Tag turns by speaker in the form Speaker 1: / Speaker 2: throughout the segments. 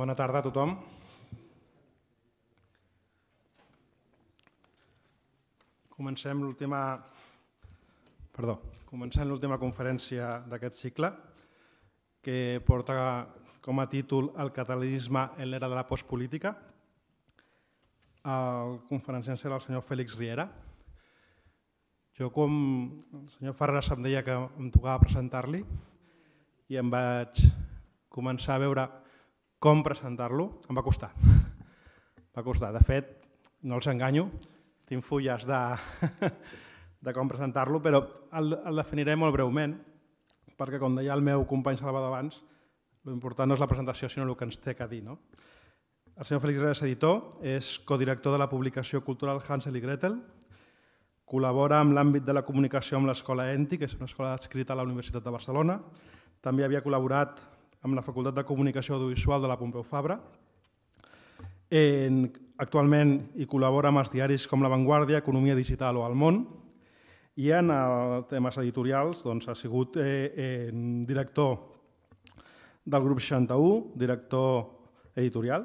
Speaker 1: Bona tarda a tothom. Comencem l'última perdó, comencem l'última conferència d'aquest cicle que porta com a títol El catalanisme en l'era de la postpolítica. El conferenciant serà el senyor Fèlix Riera. Jo, com el senyor Ferreras em deia que em tocava presentar-li i em vaig començar a veure com presentar-lo em va costar. Va costar. De fet, no els enganyo, tinc fulles de, de com presentar-lo, però el, el definiré molt breument, perquè com deia el meu company Salvador abans, l'important no és la presentació, sinó el que ens té que dir. No? El senyor Félix Reyes, editor, és codirector de la publicació cultural Hansel i Gretel, col·labora amb l'àmbit de la comunicació amb l'Escola ENTI, que és una escola adscrita a la Universitat de Barcelona, també havia col·laborat amb la Facultat de Comunicació Audiovisual de la Pompeu Fabra. En, actualment hi col·labora amb els diaris com La Vanguardia, Economia Digital o El Món, i en temes editorials doncs, ha sigut eh, eh, director del grup 61, director editorial,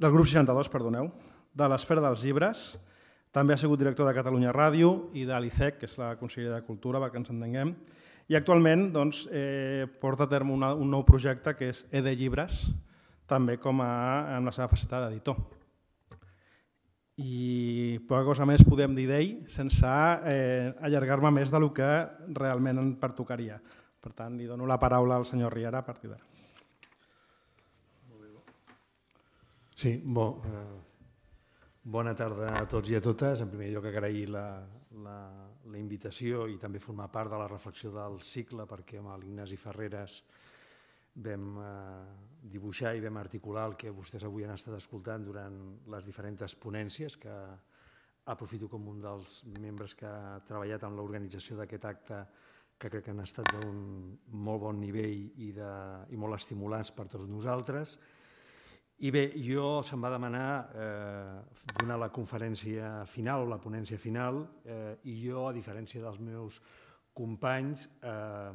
Speaker 1: del grup 62, perdoneu, de l'Esfera dels Llibres, també ha sigut director de Catalunya Ràdio i de l'ICEC, que és la Conselleria de Cultura, perquè ens entenguem, i actualment doncs, eh, porta a terme una, un nou projecte que és de Llibres, també com a, amb la seva faceta d'editor. I poca cosa més podem dir d'ell sense eh, allargar-me més del que realment em pertocaria. Per tant, li dono la paraula al senyor Riera a partir d'ara.
Speaker 2: Sí, bo, eh, Bona tarda a tots i a totes. En primer lloc, agrair la, la, la invitació i també formar part de la reflexió del cicle, perquè amb l'Ignasi Ferreres vam eh, dibuixar i vam articular el que vostès avui han estat escoltant durant les diferents ponències, que aprofito com un dels membres que ha treballat en l'organització d'aquest acte, que crec que han estat d'un molt bon nivell i, de, i molt estimulants per tots nosaltres. I bé, jo se'm va demanar eh, donar la conferència final o la ponència final eh, i jo, a diferència dels meus companys, eh,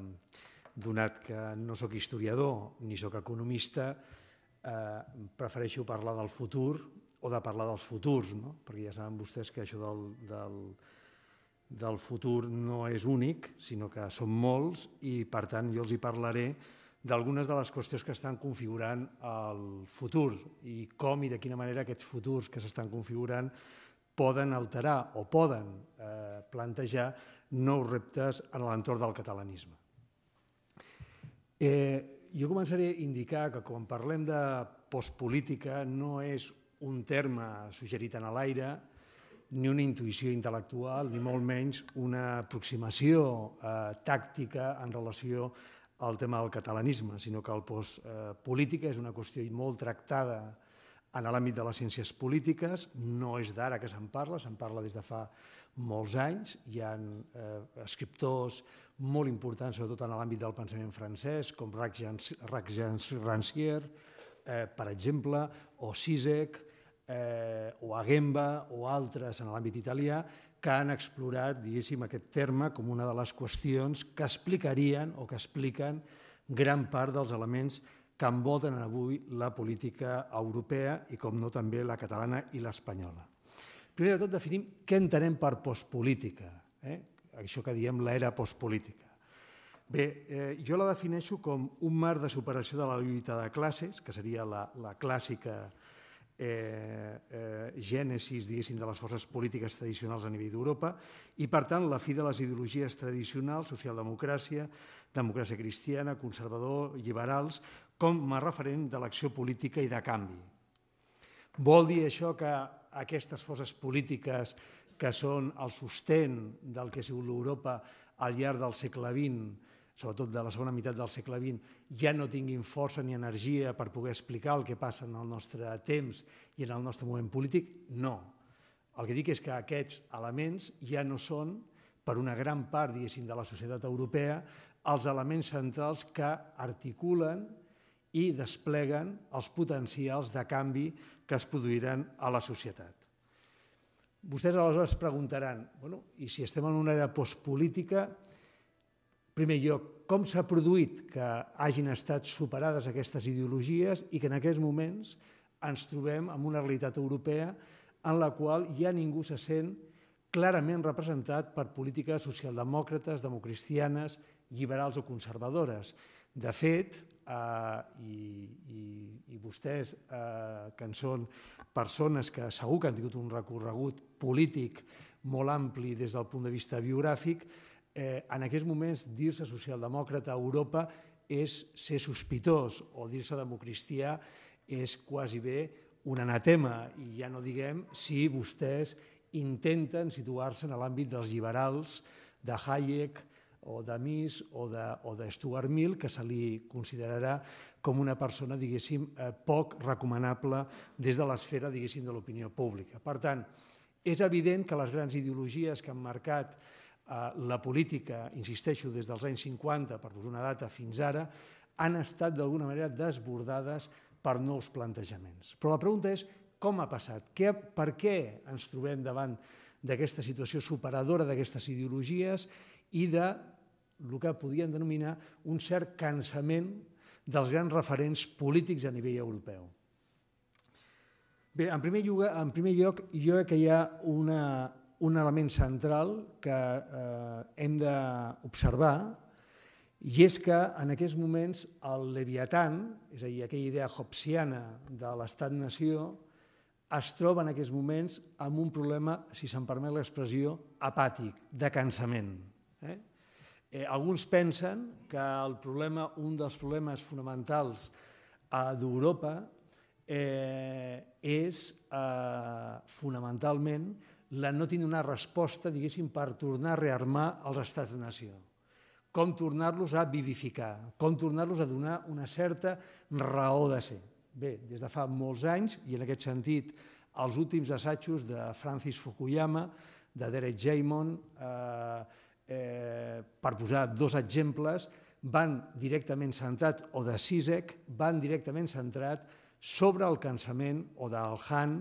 Speaker 2: donat que no sóc historiador ni sóc economista, eh, prefereixo parlar del futur o de parlar dels futurs, no? perquè ja saben vostès que això del, del, del futur no és únic, sinó que són molts i, per tant, jo els hi parlaré d'algunes de les qüestions que estan configurant el futur i com i de quina manera aquests futurs que s'estan configurant poden alterar o poden eh, plantejar nous reptes en l'entorn del catalanisme. Eh, jo començaré a indicar que quan parlem de postpolítica no és un terme suggerit en l'aire, ni una intuïció intel·lectual, ni molt menys una aproximació eh, tàctica en relació el tema del catalanisme, sinó que el postpolítica eh, és una qüestió molt tractada en l'àmbit de les ciències polítiques, no és d'ara que se'n parla, se'n parla des de fa molts anys, hi ha eh, escriptors molt importants, sobretot en l'àmbit del pensament francès, com Jacques Rancière, eh, per exemple, o Sisek, eh, o Agemba, o altres en l'àmbit italià, que han explorat, diguéssim, aquest terme com una de les qüestions que explicarien o que expliquen gran part dels elements que envolten avui la política europea i, com no, també la catalana i l'espanyola. Primer de tot, definim què entenem per postpolítica, eh? això que diem l'era postpolítica. Bé, eh, jo la defineixo com un marc de superació de la lluita de classes, que seria la, la clàssica eh, Eh, eh, gènesis, diguéssim, de les forces polítiques tradicionals a nivell d'Europa i, per tant, la fi de les ideologies tradicionals, socialdemocràcia, democràcia cristiana, conservador, liberals, com a referent de l'acció política i de canvi. Vol dir això que aquestes forces polítiques que són el sostén del que ha sigut l'Europa al llarg del segle XX sobretot de la segona meitat del segle XX, ja no tinguin força ni energia per poder explicar el que passa en el nostre temps i en el nostre moment polític? No. El que dic és que aquests elements ja no són, per una gran part, diguéssim, de la societat europea, els elements centrals que articulen i despleguen els potencials de canvi que es produiran a la societat. Vostès aleshores preguntaran, bueno, i si estem en una era postpolítica, política primer lloc, com s'ha produït que hagin estat superades aquestes ideologies i que en aquests moments ens trobem amb una realitat europea en la qual ja ningú se sent clarament representat per polítiques socialdemòcrates, democristianes, liberals o conservadores. De fet, eh, i, i, i vostès, eh, que en són persones que segur que han tingut un recorregut polític molt ampli des del punt de vista biogràfic, eh, en aquests moments dir-se socialdemòcrata a Europa és ser sospitós o dir-se democristià és quasi bé un anatema i ja no diguem si vostès intenten situar-se en l'àmbit dels liberals de Hayek o de Mies o de, o de Stuart Mill, que se li considerarà com una persona, diguéssim, eh, poc recomanable des de l'esfera, diguéssim, de l'opinió pública. Per tant, és evident que les grans ideologies que han marcat eh, Eh, la política, insisteixo, des dels anys 50, per posar una data, fins ara, han estat d'alguna manera desbordades per nous plantejaments. Però la pregunta és com ha passat? Què, per què ens trobem davant d'aquesta situació superadora d'aquestes ideologies i de el que podien denominar un cert cansament dels grans referents polítics a nivell europeu. Bé, en primer, lloc, en primer lloc, jo crec que hi ha una un element central que eh, hem d'observar i és que en aquests moments el Leviatán, és a dir, aquella idea hobbesiana de l'estat-nació, es troba en aquests moments amb un problema, si se'n permet l'expressió, apàtic, de cansament. Eh? Eh, alguns pensen que el problema, un dels problemes fonamentals eh, d'Europa eh, és eh, fonamentalment la no tenir una resposta, diguéssim, per tornar a rearmar els estats-nació. Com tornar-los a vivificar, com tornar-los a donar una certa raó de ser. Bé, des de fa molts anys, i en aquest sentit, els últims assajos de Francis Fukuyama, de Derek Jamon, eh, eh, per posar dos exemples, van directament centrat, o de Sisek, van directament centrat sobre el cansament o del Han,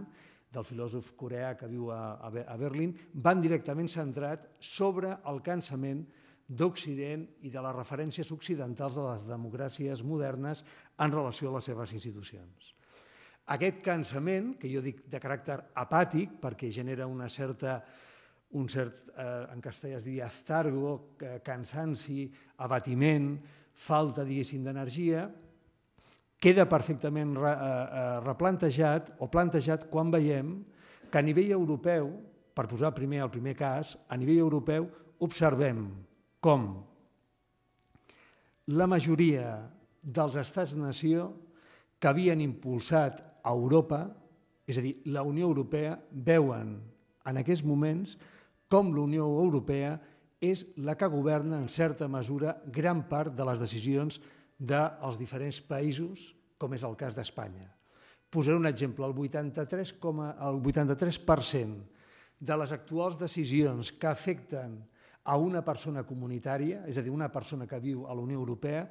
Speaker 2: del filòsof coreà que viu a, a Berlín, van directament centrat sobre el cansament d'Occident i de les referències occidentals de les democràcies modernes en relació a les seves institucions. Aquest cansament, que jo dic de caràcter apàtic, perquè genera una certa, un cert, eh, en castellà es diria, estargo, eh, cansanci, abatiment, falta, diguéssim, d'energia, queda perfectament eh, eh, replantejat o plantejat quan veiem que a nivell europeu, per posar primer el primer cas, a nivell europeu observem com la majoria dels estats-nació que havien impulsat a Europa, és a dir, la Unió Europea, veuen en aquests moments com la Unió Europea és la que governa en certa mesura gran part de les decisions europees dels diferents països, com és el cas d'Espanya. Posaré un exemple, el 83, el 83% de les actuals decisions que afecten a una persona comunitària, és a dir, una persona que viu a la Unió Europea,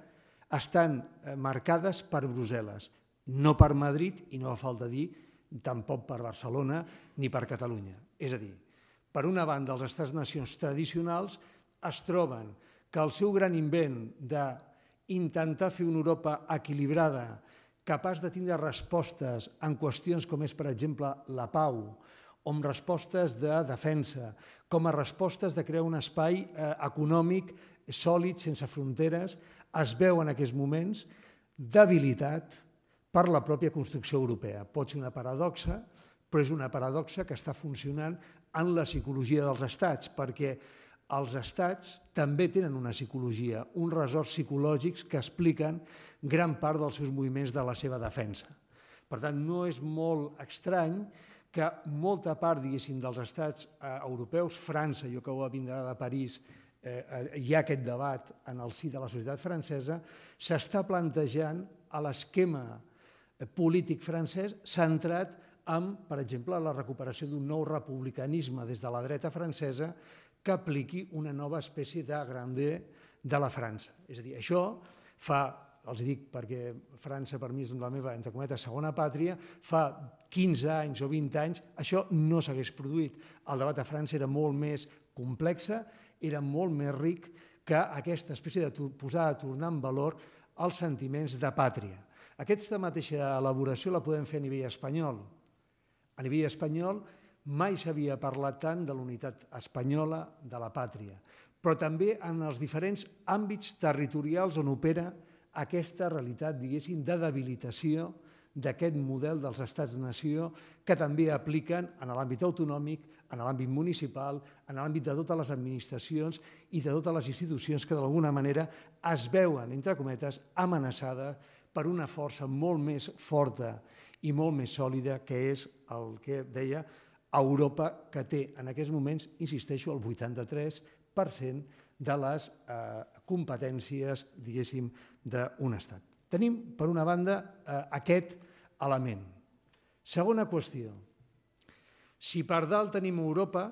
Speaker 2: estan eh, marcades per Brussel·les, no per Madrid i no fa falta dir tampoc per Barcelona ni per Catalunya. És a dir, per una banda, els estats nacions tradicionals es troben que el seu gran invent de intentar fer una Europa equilibrada, capaç de tindre respostes en qüestions com és, per exemple, la pau, o amb respostes de defensa, com a respostes de crear un espai eh, econòmic sòlid, sense fronteres, es veu en aquests moments debilitat per la pròpia construcció europea. Pot ser una paradoxa, però és una paradoxa que està funcionant en la psicologia dels estats, perquè els estats també tenen una psicologia, uns resorts psicològics que expliquen gran part dels seus moviments de la seva defensa. Per tant, no és molt estrany que molta part, diguéssim, dels estats eh, europeus, França, jo que ho vindrà de París, eh, eh, hi ha aquest debat en el si de la societat francesa, s'està plantejant a l'esquema eh, polític francès centrat en, per exemple, la recuperació d'un nou republicanisme des de la dreta francesa que apliqui una nova espècie de grande de la França. És a dir, això fa, els dic perquè França per mi és la meva, entre cometes, segona pàtria, fa 15 anys o 20 anys això no s'hagués produït. El debat a França era molt més complexa, era molt més ric que aquesta espècie de posar a tornar en valor els sentiments de pàtria. Aquesta mateixa elaboració la podem fer a nivell espanyol. A nivell espanyol, Mai s'havia parlat tant de la unitat espanyola de la pàtria, però també en els diferents àmbits territorials on opera aquesta realitat, diguéssim, de debilitació d'aquest model dels estats-nació que també apliquen en l'àmbit autonòmic, en l'àmbit municipal, en l'àmbit de totes les administracions i de totes les institucions que d'alguna manera es veuen, entre cometes, amenaçada per una força molt més forta i molt més sòlida que és el que deia a Europa, que té en aquests moments, insisteixo, el 83% de les eh, competències, diguéssim, d'un estat. Tenim, per una banda, eh, aquest element. Segona qüestió. Si per dalt tenim Europa,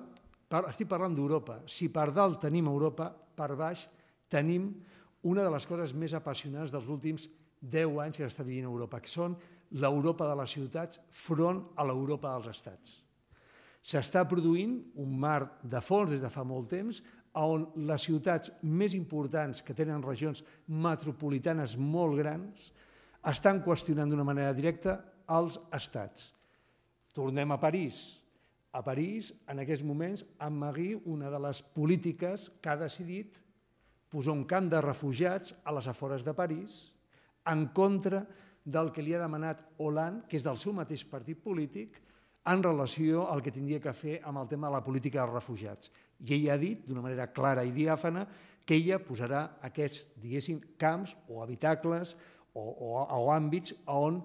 Speaker 2: per, estic parlant d'Europa, si per dalt tenim Europa, per baix tenim una de les coses més apassionants dels últims 10 anys que està vivint Europa, que són l'Europa de les ciutats front a l'Europa dels estats s'està produint un mar de fons des de fa molt temps on les ciutats més importants que tenen regions metropolitanes molt grans estan qüestionant d'una manera directa els estats. Tornem a París. A París, en aquests moments, en Magui, una de les polítiques que ha decidit posar un camp de refugiats a les afores de París en contra del que li ha demanat Hollande, que és del seu mateix partit polític, en relació al que tindria que fer amb el tema de la política dels refugiats. I ella ha dit, d'una manera clara i diàfana, que ella posarà aquests, diguéssim, camps o habitacles o, o, o àmbits on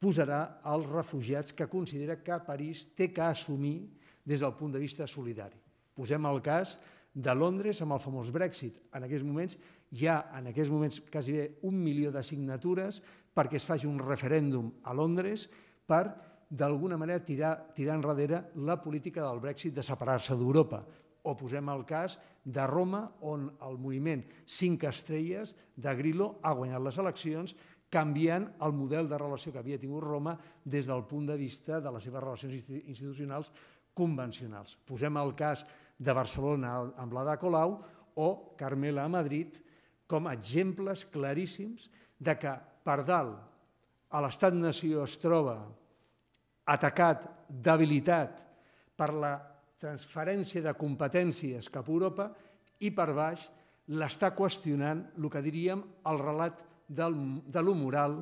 Speaker 2: posarà els refugiats que considera que París té que assumir des del punt de vista solidari. Posem el cas de Londres amb el famós Brexit. En aquests moments hi ha en aquests moments quasi bé un milió de signatures perquè es faci un referèndum a Londres per d'alguna manera tirar, tirar enrere la política del Brexit de separar-se d'Europa. O posem el cas de Roma, on el moviment 5 estrelles de Grillo ha guanyat les eleccions, canviant el model de relació que havia tingut Roma des del punt de vista de les seves relacions institucionals convencionals. Posem el cas de Barcelona amb la de Colau o Carmela a Madrid com a exemples claríssims de que per dalt a l'estat-nació es troba atacat, debilitat per la transferència de competències cap a Europa i per baix l'està qüestionant el que diríem el relat del, de lo moral,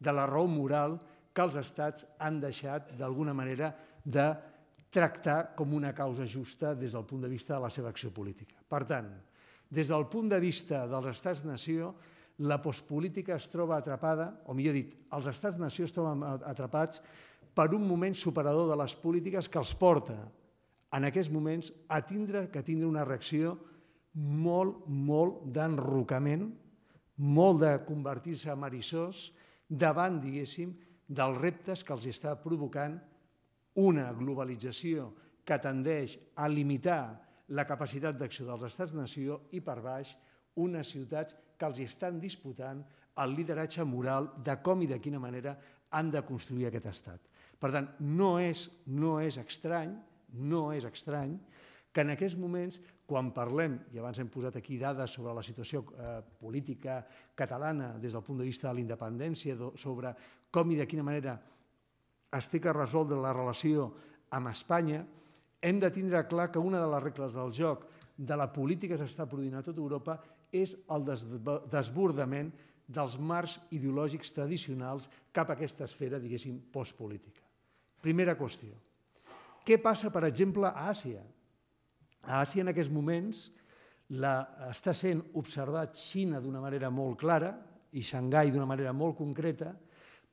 Speaker 2: de la raó moral que els estats han deixat d'alguna manera de tractar com una causa justa des del punt de vista de la seva acció política. Per tant, des del punt de vista dels estats-nació, la postpolítica es troba atrapada, o millor dit, els estats-nació es troben atrapats per un moment superador de les polítiques que els porta en aquests moments a tindre que tindre una reacció molt, molt d'enrocament, molt de convertir-se en marissós davant, diguéssim, dels reptes que els està provocant una globalització que tendeix a limitar la capacitat d'acció dels estats-nació i per baix unes ciutats que els estan disputant el lideratge moral de com i de quina manera han de construir aquest estat. Per tant, no és, no és estrany, no és estrany que en aquests moments, quan parlem, i abans hem posat aquí dades sobre la situació eh, política catalana des del punt de vista de la independència, sobre com i de quina manera es fica a resoldre la relació amb Espanya, hem de tindre clar que una de les regles del joc de la política que s'està produint a tota Europa és el desbordament dels marcs ideològics tradicionals cap a aquesta esfera, diguéssim, postpolítica. Primera qüestió. Què passa, per exemple, a Àsia? A Àsia, en aquests moments, la, està sent observat Xina d'una manera molt clara i Xangai d'una manera molt concreta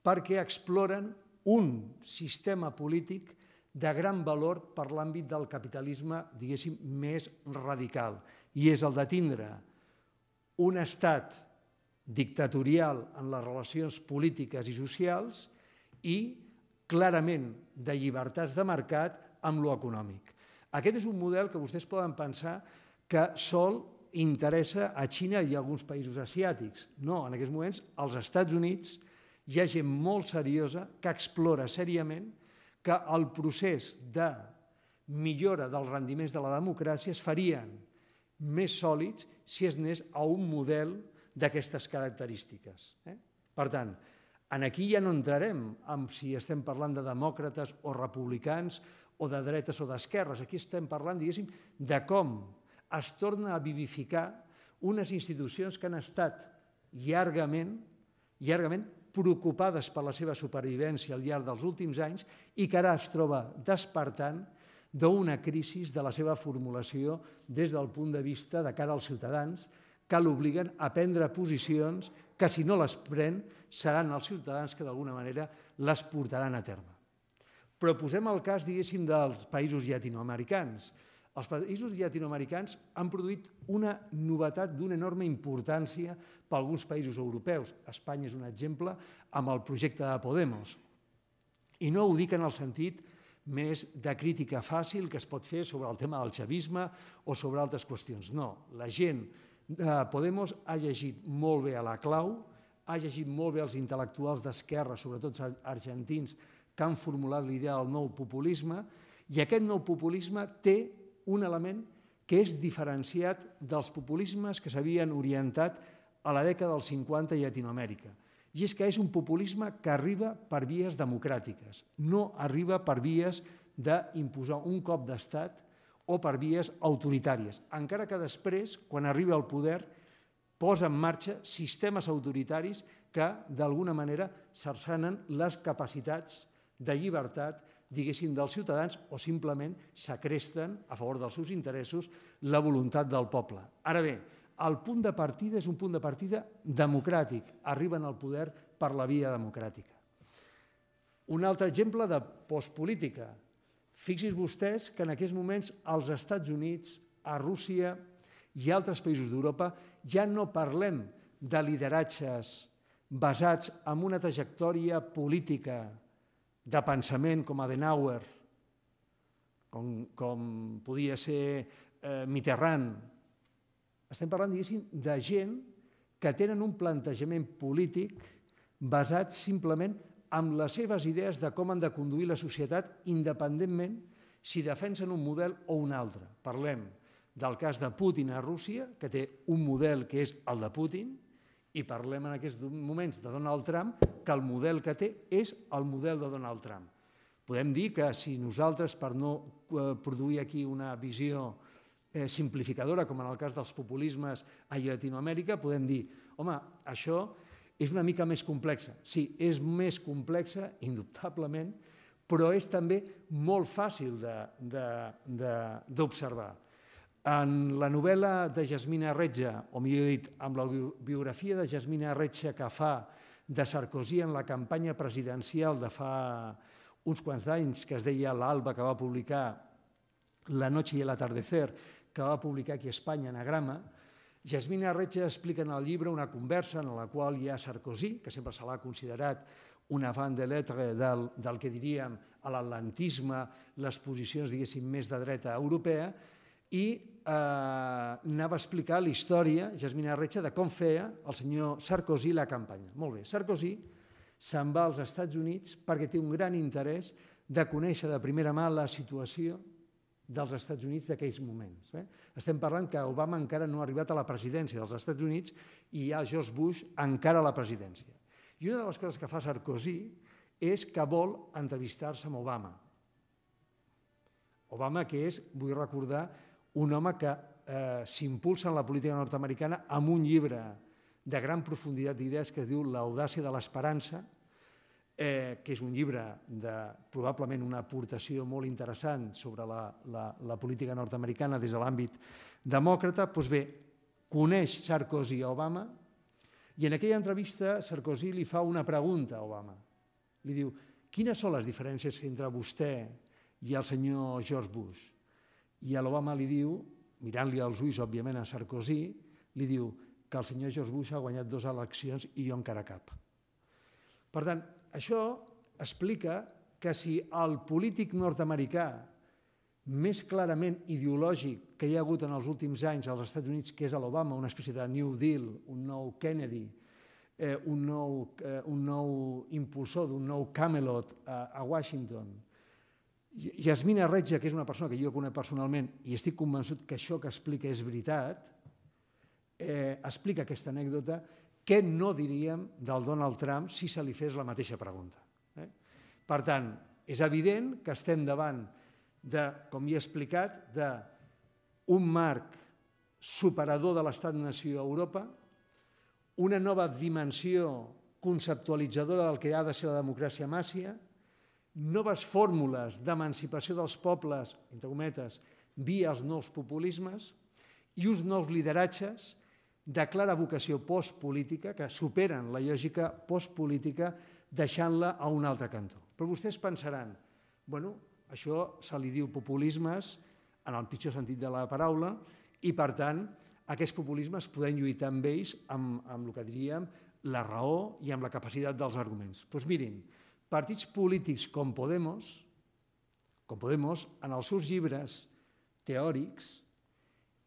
Speaker 2: perquè exploren un sistema polític de gran valor per l'àmbit del capitalisme, diguéssim, més radical, i és el de tindre un estat dictatorial en les relacions polítiques i socials i clarament de llibertats de mercat amb lo econòmic. Aquest és un model que vostès poden pensar que sol interessa a Xina i a alguns països asiàtics. No, en aquests moments, als Estats Units hi ha gent molt seriosa que explora seriament que el procés de millora dels rendiments de la democràcia es farien més sòlids si es anés a un model d'aquestes característiques. Eh? Per tant, en aquí ja no entrarem en si estem parlant de demòcrates o republicans o de dretes o d'esquerres. Aquí estem parlant, diguéssim, de com es torna a vivificar unes institucions que han estat llargament, llargament preocupades per la seva supervivència al llarg dels últims anys i que ara es troba despertant d'una crisi de la seva formulació des del punt de vista de cara als ciutadans que l'obliguen a prendre posicions que si no les pren seran els ciutadans que d'alguna manera les portaran a terme. Però posem el cas, diguéssim, dels països llatinoamericans. Els països llatinoamericans han produït una novetat d'una enorme importància per alguns països europeus. Espanya és un exemple amb el projecte de Podemos. I no ho dic en el sentit més de crítica fàcil que es pot fer sobre el tema del xavisme o sobre altres qüestions. No, la gent de Podemos ha llegit molt bé a la clau, ha llegit molt bé els intel·lectuals d'esquerra, sobretot argentins, que han formulat l'idea del nou populisme, i aquest nou populisme té un element que és diferenciat dels populismes que s'havien orientat a la dècada dels 50 i Llatinoamèrica. I és que és un populisme que arriba per vies democràtiques, no arriba per vies d'imposar un cop d'estat o per vies autoritàries, encara que després, quan arriba al poder, posa en marxa sistemes autoritaris que, d'alguna manera, cercenen les capacitats de llibertat, diguéssim, dels ciutadans o simplement s'acresten a favor dels seus interessos la voluntat del poble. Ara bé, el punt de partida és un punt de partida democràtic, arriben al poder per la via democràtica. Un altre exemple de postpolítica. Fixis vostès que en aquests moments als Estats Units, a Rússia, i altres països d'Europa, ja no parlem de lideratges basats en una trajectòria política de pensament com Adenauer, com, com podia ser eh, Mitterrand. Estem parlant, diguéssim, de gent que tenen un plantejament polític basat simplement amb les seves idees de com han de conduir la societat independentment si defensen un model o un altre. Parlem del cas de Putin a Rússia, que té un model que és el de Putin, i parlem en aquests moments de Donald Trump, que el model que té és el model de Donald Trump. Podem dir que si nosaltres, per no eh, produir aquí una visió eh, simplificadora, com en el cas dels populismes a Llatinoamèrica, podem dir, home, això és una mica més complexa. Sí, és més complexa, indubtablement, però és també molt fàcil d'observar. En la novel·la de Jasmina Retja, o millor dit, amb la biografia de Jasmina Retja que fa de Sarkozy en la campanya presidencial de fa uns quants anys, que es deia L'Alba, que va publicar La noche y el atardecer, que va publicar aquí a Espanya, Anagrama, Jasmina Retja explica en el llibre una conversa en la qual hi ha Sarkozy, que sempre se l'ha considerat una avant de lettre del, del que diríem l'atlantisme, les posicions, diguéssim, més de dreta europea, i eh, anava a explicar la història, Jasmina Arretxa, de com feia el senyor Sarkozy la campanya. Molt bé, Sarkozy se'n va als Estats Units perquè té un gran interès de conèixer de primera mà la situació dels Estats Units d'aquells moments. Eh? Estem parlant que Obama encara no ha arribat a la presidència dels Estats Units i hi ha George Bush encara a la presidència. I una de les coses que fa Sarkozy és que vol entrevistar-se amb Obama. Obama, que és, vull recordar, un home que eh, s'impulsa en la política nord-americana amb un llibre de gran profunditat d'idees que es diu L'audàcia de l'esperança, eh, que és un llibre de probablement una aportació molt interessant sobre la, la, la política nord-americana des de l'àmbit demòcrata, doncs bé, coneix Sarkozy a Obama i en aquella entrevista Sarkozy li fa una pregunta a Obama. Li diu, quines són les diferències entre vostè i el senyor George Bush? i a l'Obama li diu, mirant-li als ulls, òbviament, a Sarkozy, li diu que el senyor George Bush ha guanyat dues eleccions i jo encara cap. Per tant, això explica que si el polític nord-americà més clarament ideològic que hi ha hagut en els últims anys als Estats Units, que és l'Obama, una espècie de New Deal, un nou Kennedy, eh, un, nou, eh, un nou impulsor d'un nou Camelot a, eh, a Washington, Jasmina Retja, que és una persona que jo conec personalment i estic convençut que això que explica és veritat, eh, explica aquesta anècdota, què no diríem del Donald Trump si se li fes la mateixa pregunta. Eh? Per tant, és evident que estem davant de, com hi he explicat, d'un marc superador de l'estat-nació a Europa, una nova dimensió conceptualitzadora del que ha de ser la democràcia màcia, noves fórmules d'emancipació dels pobles, entre cometes, via els nous populismes i uns nous lideratges de clara vocació postpolítica que superen la lògica postpolítica deixant-la a un altre cantó. Però vostès pensaran, bueno, això se li diu populismes en el pitjor sentit de la paraula i, per tant, aquests populismes podem lluitar amb ells amb, amb el que diríem la raó i amb la capacitat dels arguments. Doncs mirin, partits polítics com Podemos, com Podemos, en els seus llibres teòrics,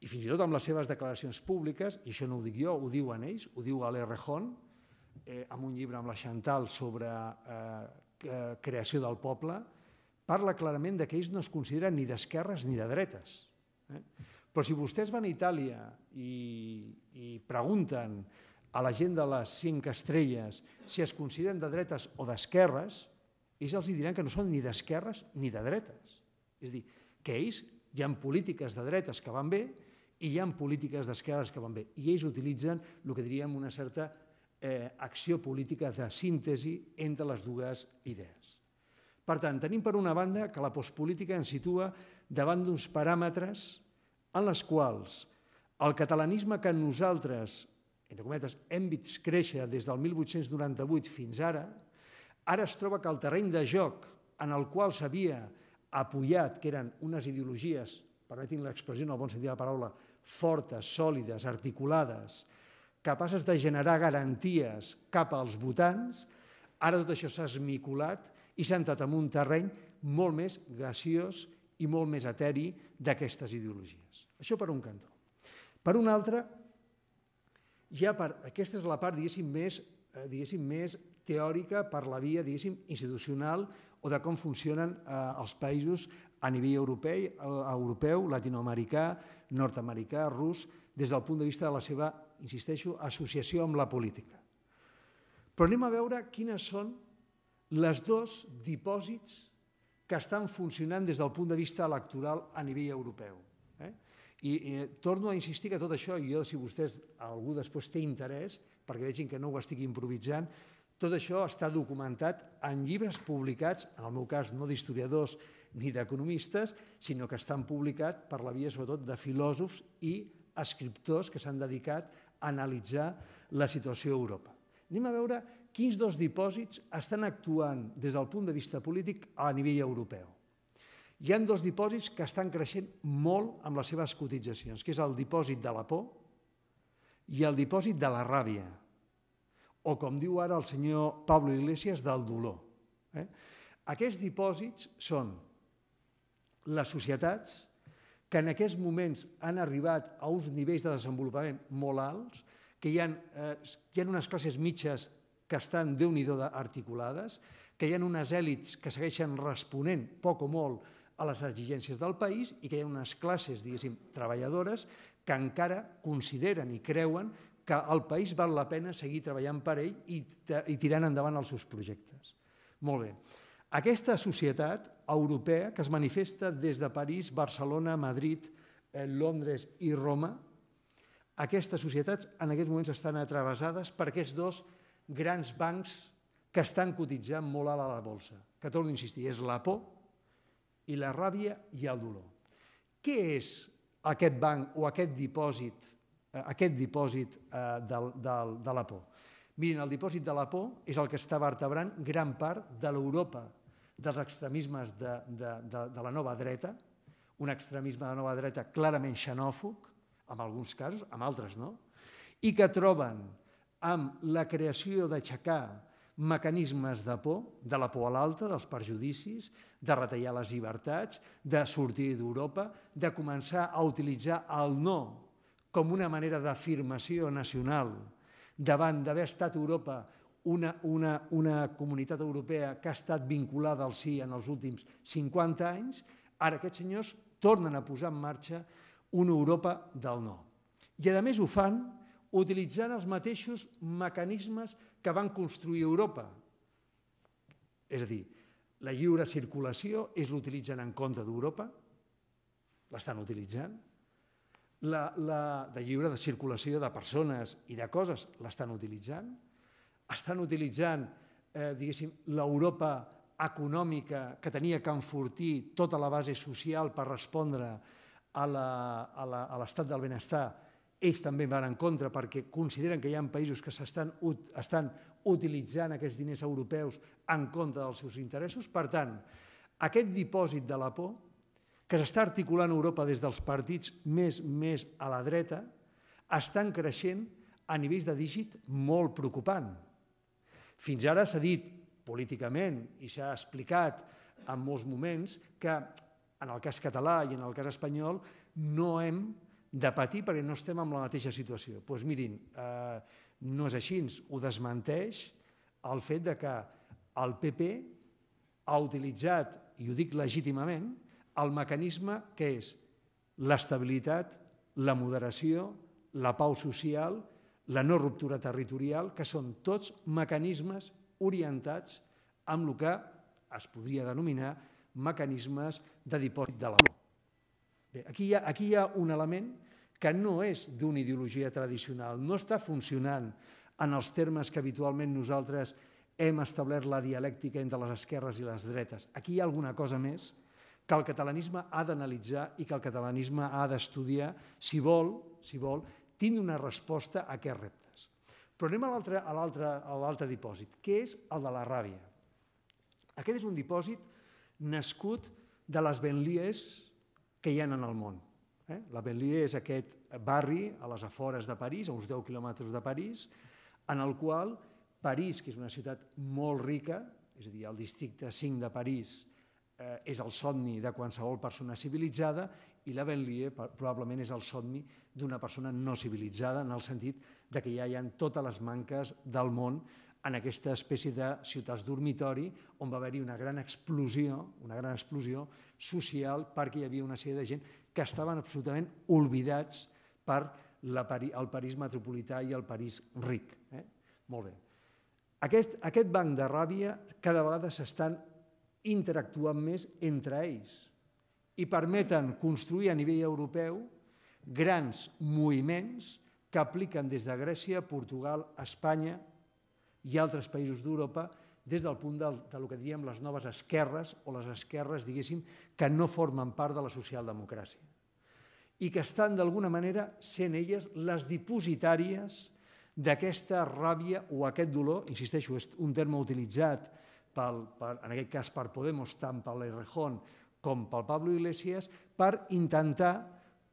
Speaker 2: i fins i tot amb les seves declaracions públiques, i això no ho dic jo, ho diuen ells, ho diu Ale Rejón, eh, amb un llibre amb la Chantal sobre eh, eh creació del poble, parla clarament que ells no es consideren ni d'esquerres ni de dretes. Eh? Però si vostès van a Itàlia i, i pregunten a la gent de les cinc estrelles si es consideren de dretes o d'esquerres, ells els diran que no són ni d'esquerres ni de dretes. És a dir, que ells hi ha polítiques de dretes que van bé i hi ha polítiques d'esquerres que van bé. I ells utilitzen el que diríem una certa eh, acció política de síntesi entre les dues idees. Per tant, tenim per una banda que la postpolítica ens situa davant d'uns paràmetres en les quals el catalanisme que nosaltres entre cometes, hem vist créixer des del 1898 fins ara, ara es troba que el terreny de joc en el qual s'havia apoyat, que eren unes ideologies, permetin l'expressió en el bon sentit de la paraula, fortes, sòlides, articulades, capaces de generar garanties cap als votants, ara tot això s'ha esmiculat i s'ha entrat en un terreny molt més gaseós i molt més eteri d'aquestes ideologies. Això per un cantó. Per un altre, ja per, aquesta és la part, diguéssim, més, eh, diguéssim, més teòrica per la via, diguéssim, institucional o de com funcionen eh, els països a nivell europeu, eh, europeu latinoamericà, nord-americà, rus, des del punt de vista de la seva, insisteixo, associació amb la política. Però anem a veure quines són les dos dipòsits que estan funcionant des del punt de vista electoral a nivell europeu. I eh, torno a insistir que tot això, i jo, si vostès, algú després té interès, perquè vegin que no ho estic improvisant, tot això està documentat en llibres publicats, en el meu cas no d'historiadors ni d'economistes, sinó que estan publicats per la via sobretot de filòsofs i escriptors que s'han dedicat a analitzar la situació a Europa. Anem a veure quins dos dipòsits estan actuant des del punt de vista polític a nivell europeu. Hi han dos dipòsits que estan creixent molt amb les seves cotitzacions, que és el dipòsit de la por i el dipòsit de la ràbia, o com diu ara el senyor Pablo Iglesias, del dolor. Eh? Aquests dipòsits són les societats que en aquests moments han arribat a uns nivells de desenvolupament molt alts, que hi ha, eh, hi ha unes classes mitges que estan déu nhi articulades, que hi ha unes èlits que segueixen responent poc o molt a les exigències del país i que hi ha unes classes, diguéssim, treballadores que encara consideren i creuen que el país val la pena seguir treballant per ell i, i tirant endavant els seus projectes. Molt bé. Aquesta societat europea que es manifesta des de París, Barcelona, Madrid, eh, Londres i Roma, aquestes societats en aquests moments estan atravessades per aquests dos grans bancs que estan cotitzant molt a la bolsa. Que torno a insistir, és la por i la ràbia i el dolor. Què és aquest banc o aquest dipòsit, eh, aquest dipòsit de, eh, de, de la por? Mirin, el dipòsit de la por és el que està vertebrant gran part de l'Europa dels extremismes de, de, de, de la nova dreta, un extremisme de la nova dreta clarament xenòfob, en alguns casos, en altres no, i que troben amb la creació d'aixecar mecanismes de por, de la por a l'alta, dels perjudicis, de retallar les llibertats, de sortir d'Europa, de començar a utilitzar el no com una manera d'afirmació nacional davant d'haver estat Europa una, una, una comunitat europea que ha estat vinculada al sí en els últims 50 anys, ara aquests senyors tornen a posar en marxa una Europa del no. I a més ho fan utilitzant els mateixos mecanismes que van construir Europa. És a dir, la lliure circulació és l'utilitzen en contra d'Europa, l'estan utilitzant, la, la de lliure de circulació de persones i de coses l'estan utilitzant, estan utilitzant eh, diguéssim, l'Europa econòmica que tenia que enfortir tota la base social per respondre a l'estat del benestar ells també van en contra perquè consideren que hi ha països que estan, ut, estan utilitzant aquests diners europeus en contra dels seus interessos. Per tant, aquest dipòsit de la por que s'està articulant a Europa des dels partits més més a la dreta, estan creixent a nivells de dígit molt preocupant. Fins ara s'ha dit políticament i s'ha explicat en molts moments que en el cas català i en el cas espanyol no hem de patir perquè no estem en la mateixa situació. Doncs pues mirin, eh, no és així, ho desmenteix el fet de que el PP ha utilitzat, i ho dic legítimament, el mecanisme que és l'estabilitat, la moderació, la pau social, la no ruptura territorial, que són tots mecanismes orientats amb el que es podria denominar mecanismes de dipòsit de la Bé, aquí hi, ha, aquí hi ha un element que no és d'una ideologia tradicional, no està funcionant en els termes que habitualment nosaltres hem establert la dialèctica entre les esquerres i les dretes. Aquí hi ha alguna cosa més que el catalanisme ha d'analitzar i que el catalanisme ha d'estudiar si vol, si vol, tindre una resposta a aquests reptes. Però anem a l'altre dipòsit, que és el de la ràbia. Aquest és un dipòsit nascut de les benlies que hi ha en el món. Eh? La Bellier és aquest barri a les afores de París, a uns 10 quilòmetres de París, en el qual París, que és una ciutat molt rica, és a dir, el districte 5 de París eh, és el somni de qualsevol persona civilitzada i la Benlier eh, probablement és el somni d'una persona no civilitzada en el sentit de que ja hi ha totes les manques del món en aquesta espècie de ciutats dormitori on va haver-hi una gran explosió, una gran explosió social perquè hi havia una sèrie de gent que estaven absolutament oblidats per la, el París metropolità i el París ric. Eh? Molt bé. Aquest, aquest banc de ràbia cada vegada s'estan interactuant més entre ells i permeten construir a nivell europeu grans moviments que apliquen des de Grècia, Portugal, Espanya, i altres països d'Europa des del punt del, del que diríem les noves esquerres o les esquerres, diguéssim, que no formen part de la socialdemocràcia i que estan d'alguna manera sent elles les dipositàries d'aquesta ràbia o aquest dolor, insisteixo, és un terme utilitzat pel, per, en aquest cas per Podemos, tant per l'Errejón com pel Pablo Iglesias, per intentar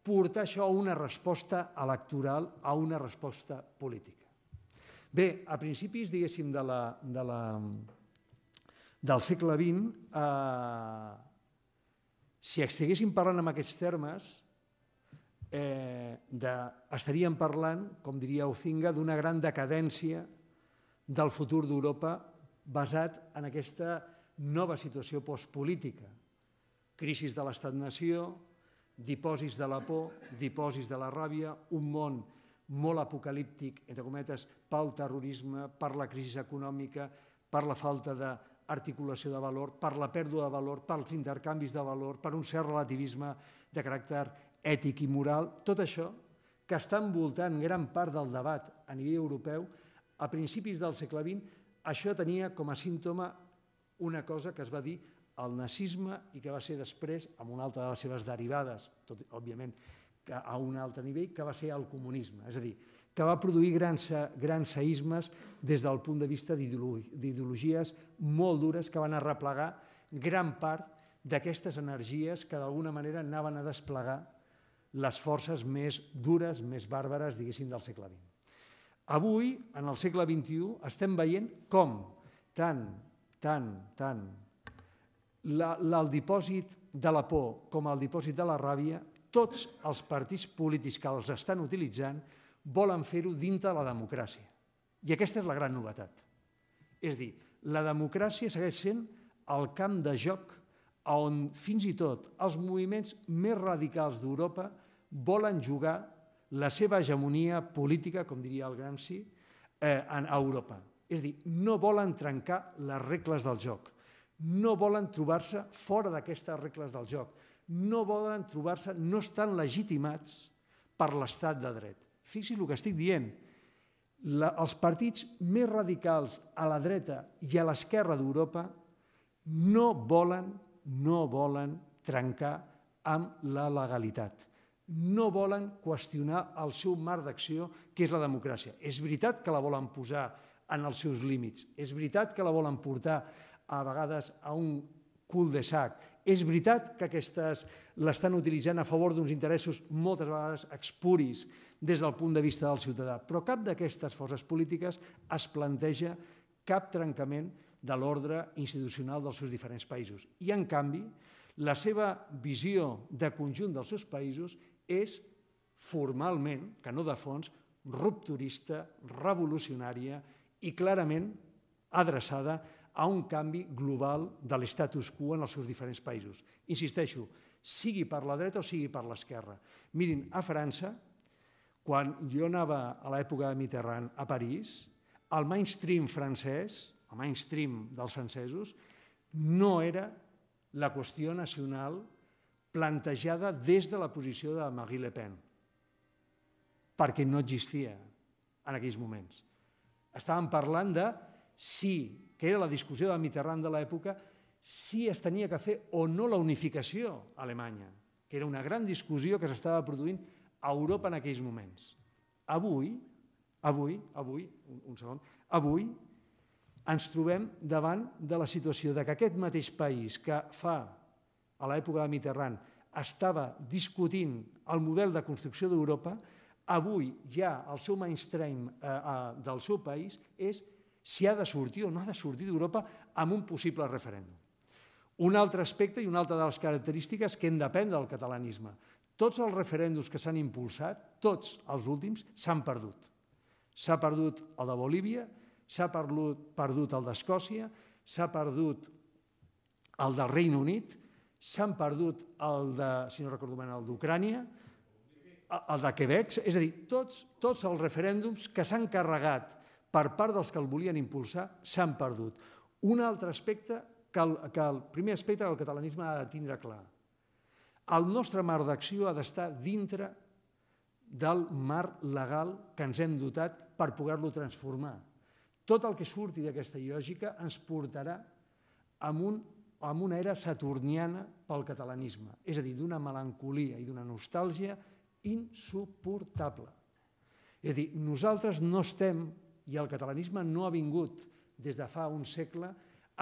Speaker 2: portar això a una resposta electoral, a una resposta política. Bé, a principis, diguéssim, de la, de la, del segle XX, eh, si estiguéssim parlant amb aquests termes, eh, de, estaríem parlant, com diria Ozinga, d'una gran decadència del futur d'Europa basat en aquesta nova situació postpolítica. Crisis de l'estat-nació, dipòsits de la por, dipòsits de la ràbia, un món molt apocalíptic, entre cometes, pel terrorisme, per la crisi econòmica, per la falta d'articulació de valor, per la pèrdua de valor, pels intercanvis de valor, per un cert relativisme de caràcter ètic i moral, tot això que està envoltant gran part del debat a nivell europeu, a principis del segle XX, això tenia com a símptoma una cosa que es va dir el nazisme i que va ser després, amb una altra de les seves derivades, tot, òbviament, a un altre nivell, que va ser el comunisme, és a dir, que va produir grans, grans seismes des del punt de vista d'ideologies molt dures que van arreplegar gran part d'aquestes energies que d'alguna manera anaven a desplegar les forces més dures, més bàrbares, diguéssim, del segle XX. Avui, en el segle XXI, estem veient com tant, tant, tant, la, la, el dipòsit de la por com el dipòsit de la ràbia tots els partits polítics que els estan utilitzant volen fer-ho dintre de la democràcia. I aquesta és la gran novetat. És dir, la democràcia segueix sent el camp de joc on fins i tot els moviments més radicals d'Europa volen jugar la seva hegemonia política, com diria el Gramsci, eh, a Europa. És a dir, no volen trencar les regles del joc, no volen trobar-se fora d'aquestes regles del joc, no volen trobar-se, no estan legitimats per l'estat de dret. Fixi el que estic dient. La, els partits més radicals a la dreta i a l'esquerra d'Europa no volen, no volen trencar amb la legalitat. No volen qüestionar el seu marc d'acció, que és la democràcia. És veritat que la volen posar en els seus límits. És veritat que la volen portar a vegades a un cul de sac és veritat que aquestes l'estan utilitzant a favor d'uns interessos moltes vegades expuris des del punt de vista del ciutadà, però cap d'aquestes forces polítiques es planteja cap trencament de l'ordre institucional dels seus diferents països. I, en canvi, la seva visió de conjunt dels seus països és formalment, que no de fons, rupturista, revolucionària i clarament adreçada a un canvi global de l'estatus quo en els seus diferents països. Insisteixo, sigui per la dreta o sigui per l'esquerra. Mirin, a França, quan jo anava a l'època de Mitterrand a París, el mainstream francès, el mainstream dels francesos, no era la qüestió nacional plantejada des de la posició de Marie Le Pen, perquè no existia en aquells moments. Estàvem parlant de si que era la discussió de Mitterrand de l'època, si es tenia que fer o no la unificació a Alemanya, que era una gran discussió que s'estava produint a Europa en aquells moments. Avui, avui, avui, un, un segon, avui ens trobem davant de la situació de que aquest mateix país que fa, a l'època de Mitterrand, estava discutint el model de construcció d'Europa, avui ja el seu mainstream eh, eh del seu país és si ha de sortir o no ha de sortir d'Europa amb un possible referèndum. Un altre aspecte i una altra de les característiques que hem d'aprendre del catalanisme. Tots els referèndums que s'han impulsat, tots els últims, s'han perdut. S'ha perdut el de Bolívia, s'ha perdut, perdut el d'Escòcia, s'ha perdut el del Regne Unit, s'han perdut el de, si no recordo ben, el d'Ucrània, el de Quebec, és a dir, tots, tots els referèndums que s'han carregat per part dels que el volien impulsar s'han perdut. Un altre aspecte, que el, que el primer aspecte que el catalanisme ha de tindre clar. El nostre mar d'acció ha d'estar dintre del mar legal que ens hem dotat per poder-lo transformar. Tot el que surti d'aquesta lògica ens portarà a un, a una era saturniana pel catalanisme, és a dir, d'una melancolia i d'una nostàlgia insuportable. És a dir, nosaltres no estem i el catalanisme no ha vingut des de fa un segle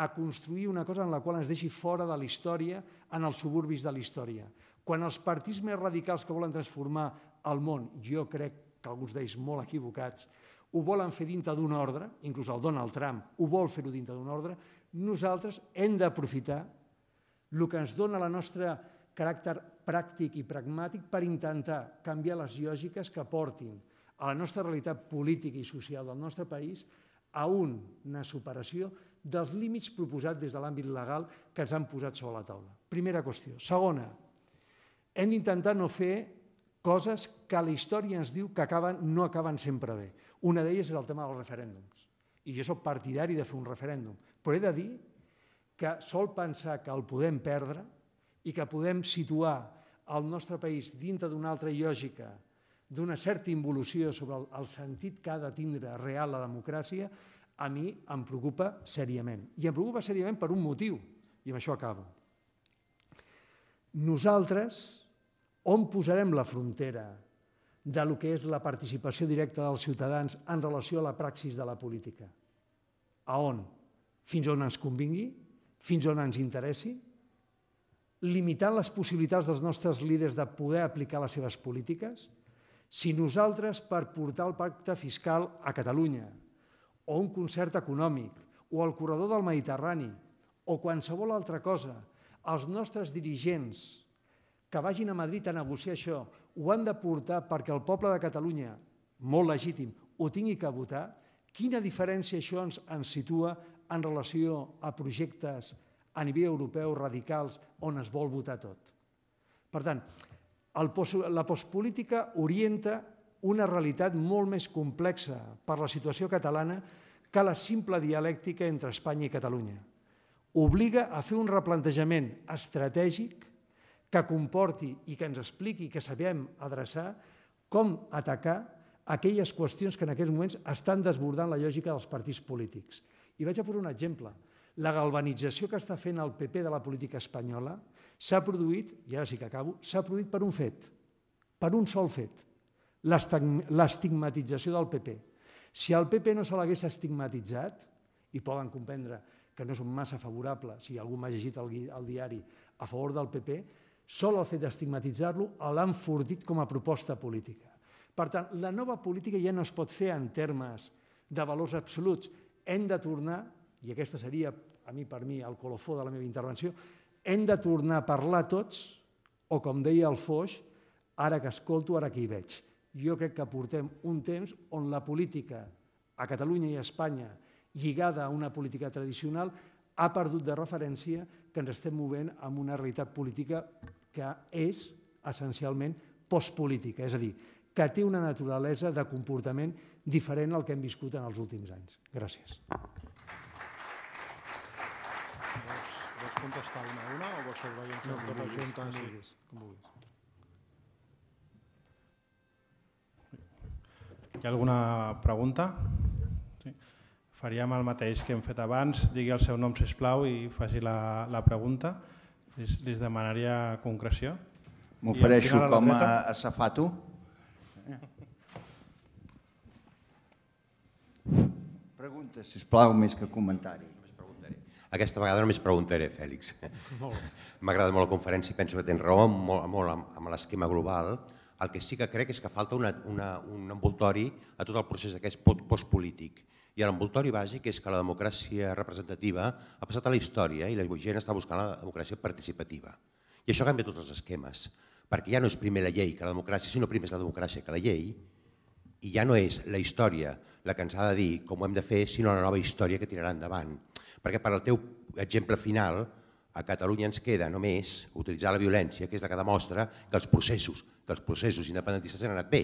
Speaker 2: a construir una cosa en la qual ens deixi fora de la història, en els suburbis de la història. Quan els partits més radicals que volen transformar el món, jo crec que alguns d'ells molt equivocats, ho volen fer dintre d'un ordre, inclús el Donald Trump ho vol fer-ho dintre d'un ordre, nosaltres hem d'aprofitar el que ens dona la nostra caràcter pràctic i pragmàtic per intentar canviar les lògiques que portin a la nostra realitat política i social del nostre país a una superació dels límits proposats des de l'àmbit legal que ens han posat sobre la taula. Primera qüestió. Segona, hem d'intentar no fer coses que la història ens diu que acaben, no acaben sempre bé. Una d'elles és el tema dels referèndums. I jo sóc partidari de fer un referèndum, però he de dir que sol pensar que el podem perdre i que podem situar el nostre país dintre d'una altra lògica d'una certa involució sobre el, el sentit que ha de tindre real la democràcia, a mi em preocupa sèriament. I em preocupa sèriament per un motiu, i amb això acabo. Nosaltres, on posarem la frontera de lo que és la participació directa dels ciutadans en relació a la praxis de la política? A on? Fins on ens convingui? Fins on ens interessi? Limitant les possibilitats dels nostres líders de poder aplicar les seves polítiques? Si nosaltres, per portar el pacte fiscal a Catalunya, o un concert econòmic, o el corredor del Mediterrani, o qualsevol altra cosa, els nostres dirigents que vagin a Madrid a negociar això ho han de portar perquè el poble de Catalunya, molt legítim, ho tingui que votar, quina diferència això ens, ens situa en relació a projectes a nivell europeu radicals on es vol votar tot. Per tant, el, la postpolítica orienta una realitat molt més complexa per la situació catalana que la simple dialèctica entre Espanya i Catalunya. Obliga a fer un replantejament estratègic que comporti i que ens expliqui que sabem adreçar com atacar aquelles qüestions que en aquests moments estan desbordant la lògica dels partits polítics. I vaig a posar un exemple. La galvanització que està fent el PP de la política espanyola s'ha produït, i ara sí que acabo, s'ha produït per un fet, per un sol fet, l'estigmatització del PP. Si el PP no se l'hagués estigmatitzat, i poden comprendre que no és massa favorable, si algú m'ha llegit el, el diari, a favor del PP, sol el fet d'estigmatitzar-lo l'han enfortit com a proposta política. Per tant, la nova política ja no es pot fer en termes de valors absoluts. Hem de tornar, i aquesta seria, a mi per mi, el colofó de la meva intervenció, hem de tornar a parlar tots, o com deia el Foix, ara que escolto, ara que hi veig. Jo crec que portem un temps on la política a Catalunya i a Espanya, lligada a una política tradicional, ha perdut de referència que ens estem movent amb una realitat política que és essencialment postpolítica, és a dir, que té una naturalesa de comportament diferent al que hem viscut en els últims anys. Gràcies
Speaker 1: contestar una a una o vols fer ho veiem no, com totes juntes? Com vulguis, com vulguis. Hi ha alguna pregunta? Sí. Faríem el mateix que hem fet abans, digui el seu nom si plau i faci la, la pregunta. Li, li demanaria concreció. M'ofereixo com a,
Speaker 3: a safato. Pregunta,
Speaker 4: si plau, més que comentari.
Speaker 5: Aquesta vegada només preguntaré, Fèlix. M'agrada molt la conferència i penso que tens raó molt, molt amb, amb l'esquema global. El que sí que crec és que falta una, una, un envoltori a tot el procés d'aquest postpolític. I l'envoltori bàsic és que la democràcia representativa ha passat a la història i la gent està buscant la democràcia participativa. I això canvia tots els esquemes, perquè ja no és primer la llei que la democràcia, sinó primer és la democràcia que la llei, i ja no és la història la que ens ha de dir com ho hem de fer, sinó la nova història que tirarà endavant. Perquè per al teu exemple final, a Catalunya ens queda només utilitzar la violència, que és la que demostra que els processos, que els processos independentistes han anat bé.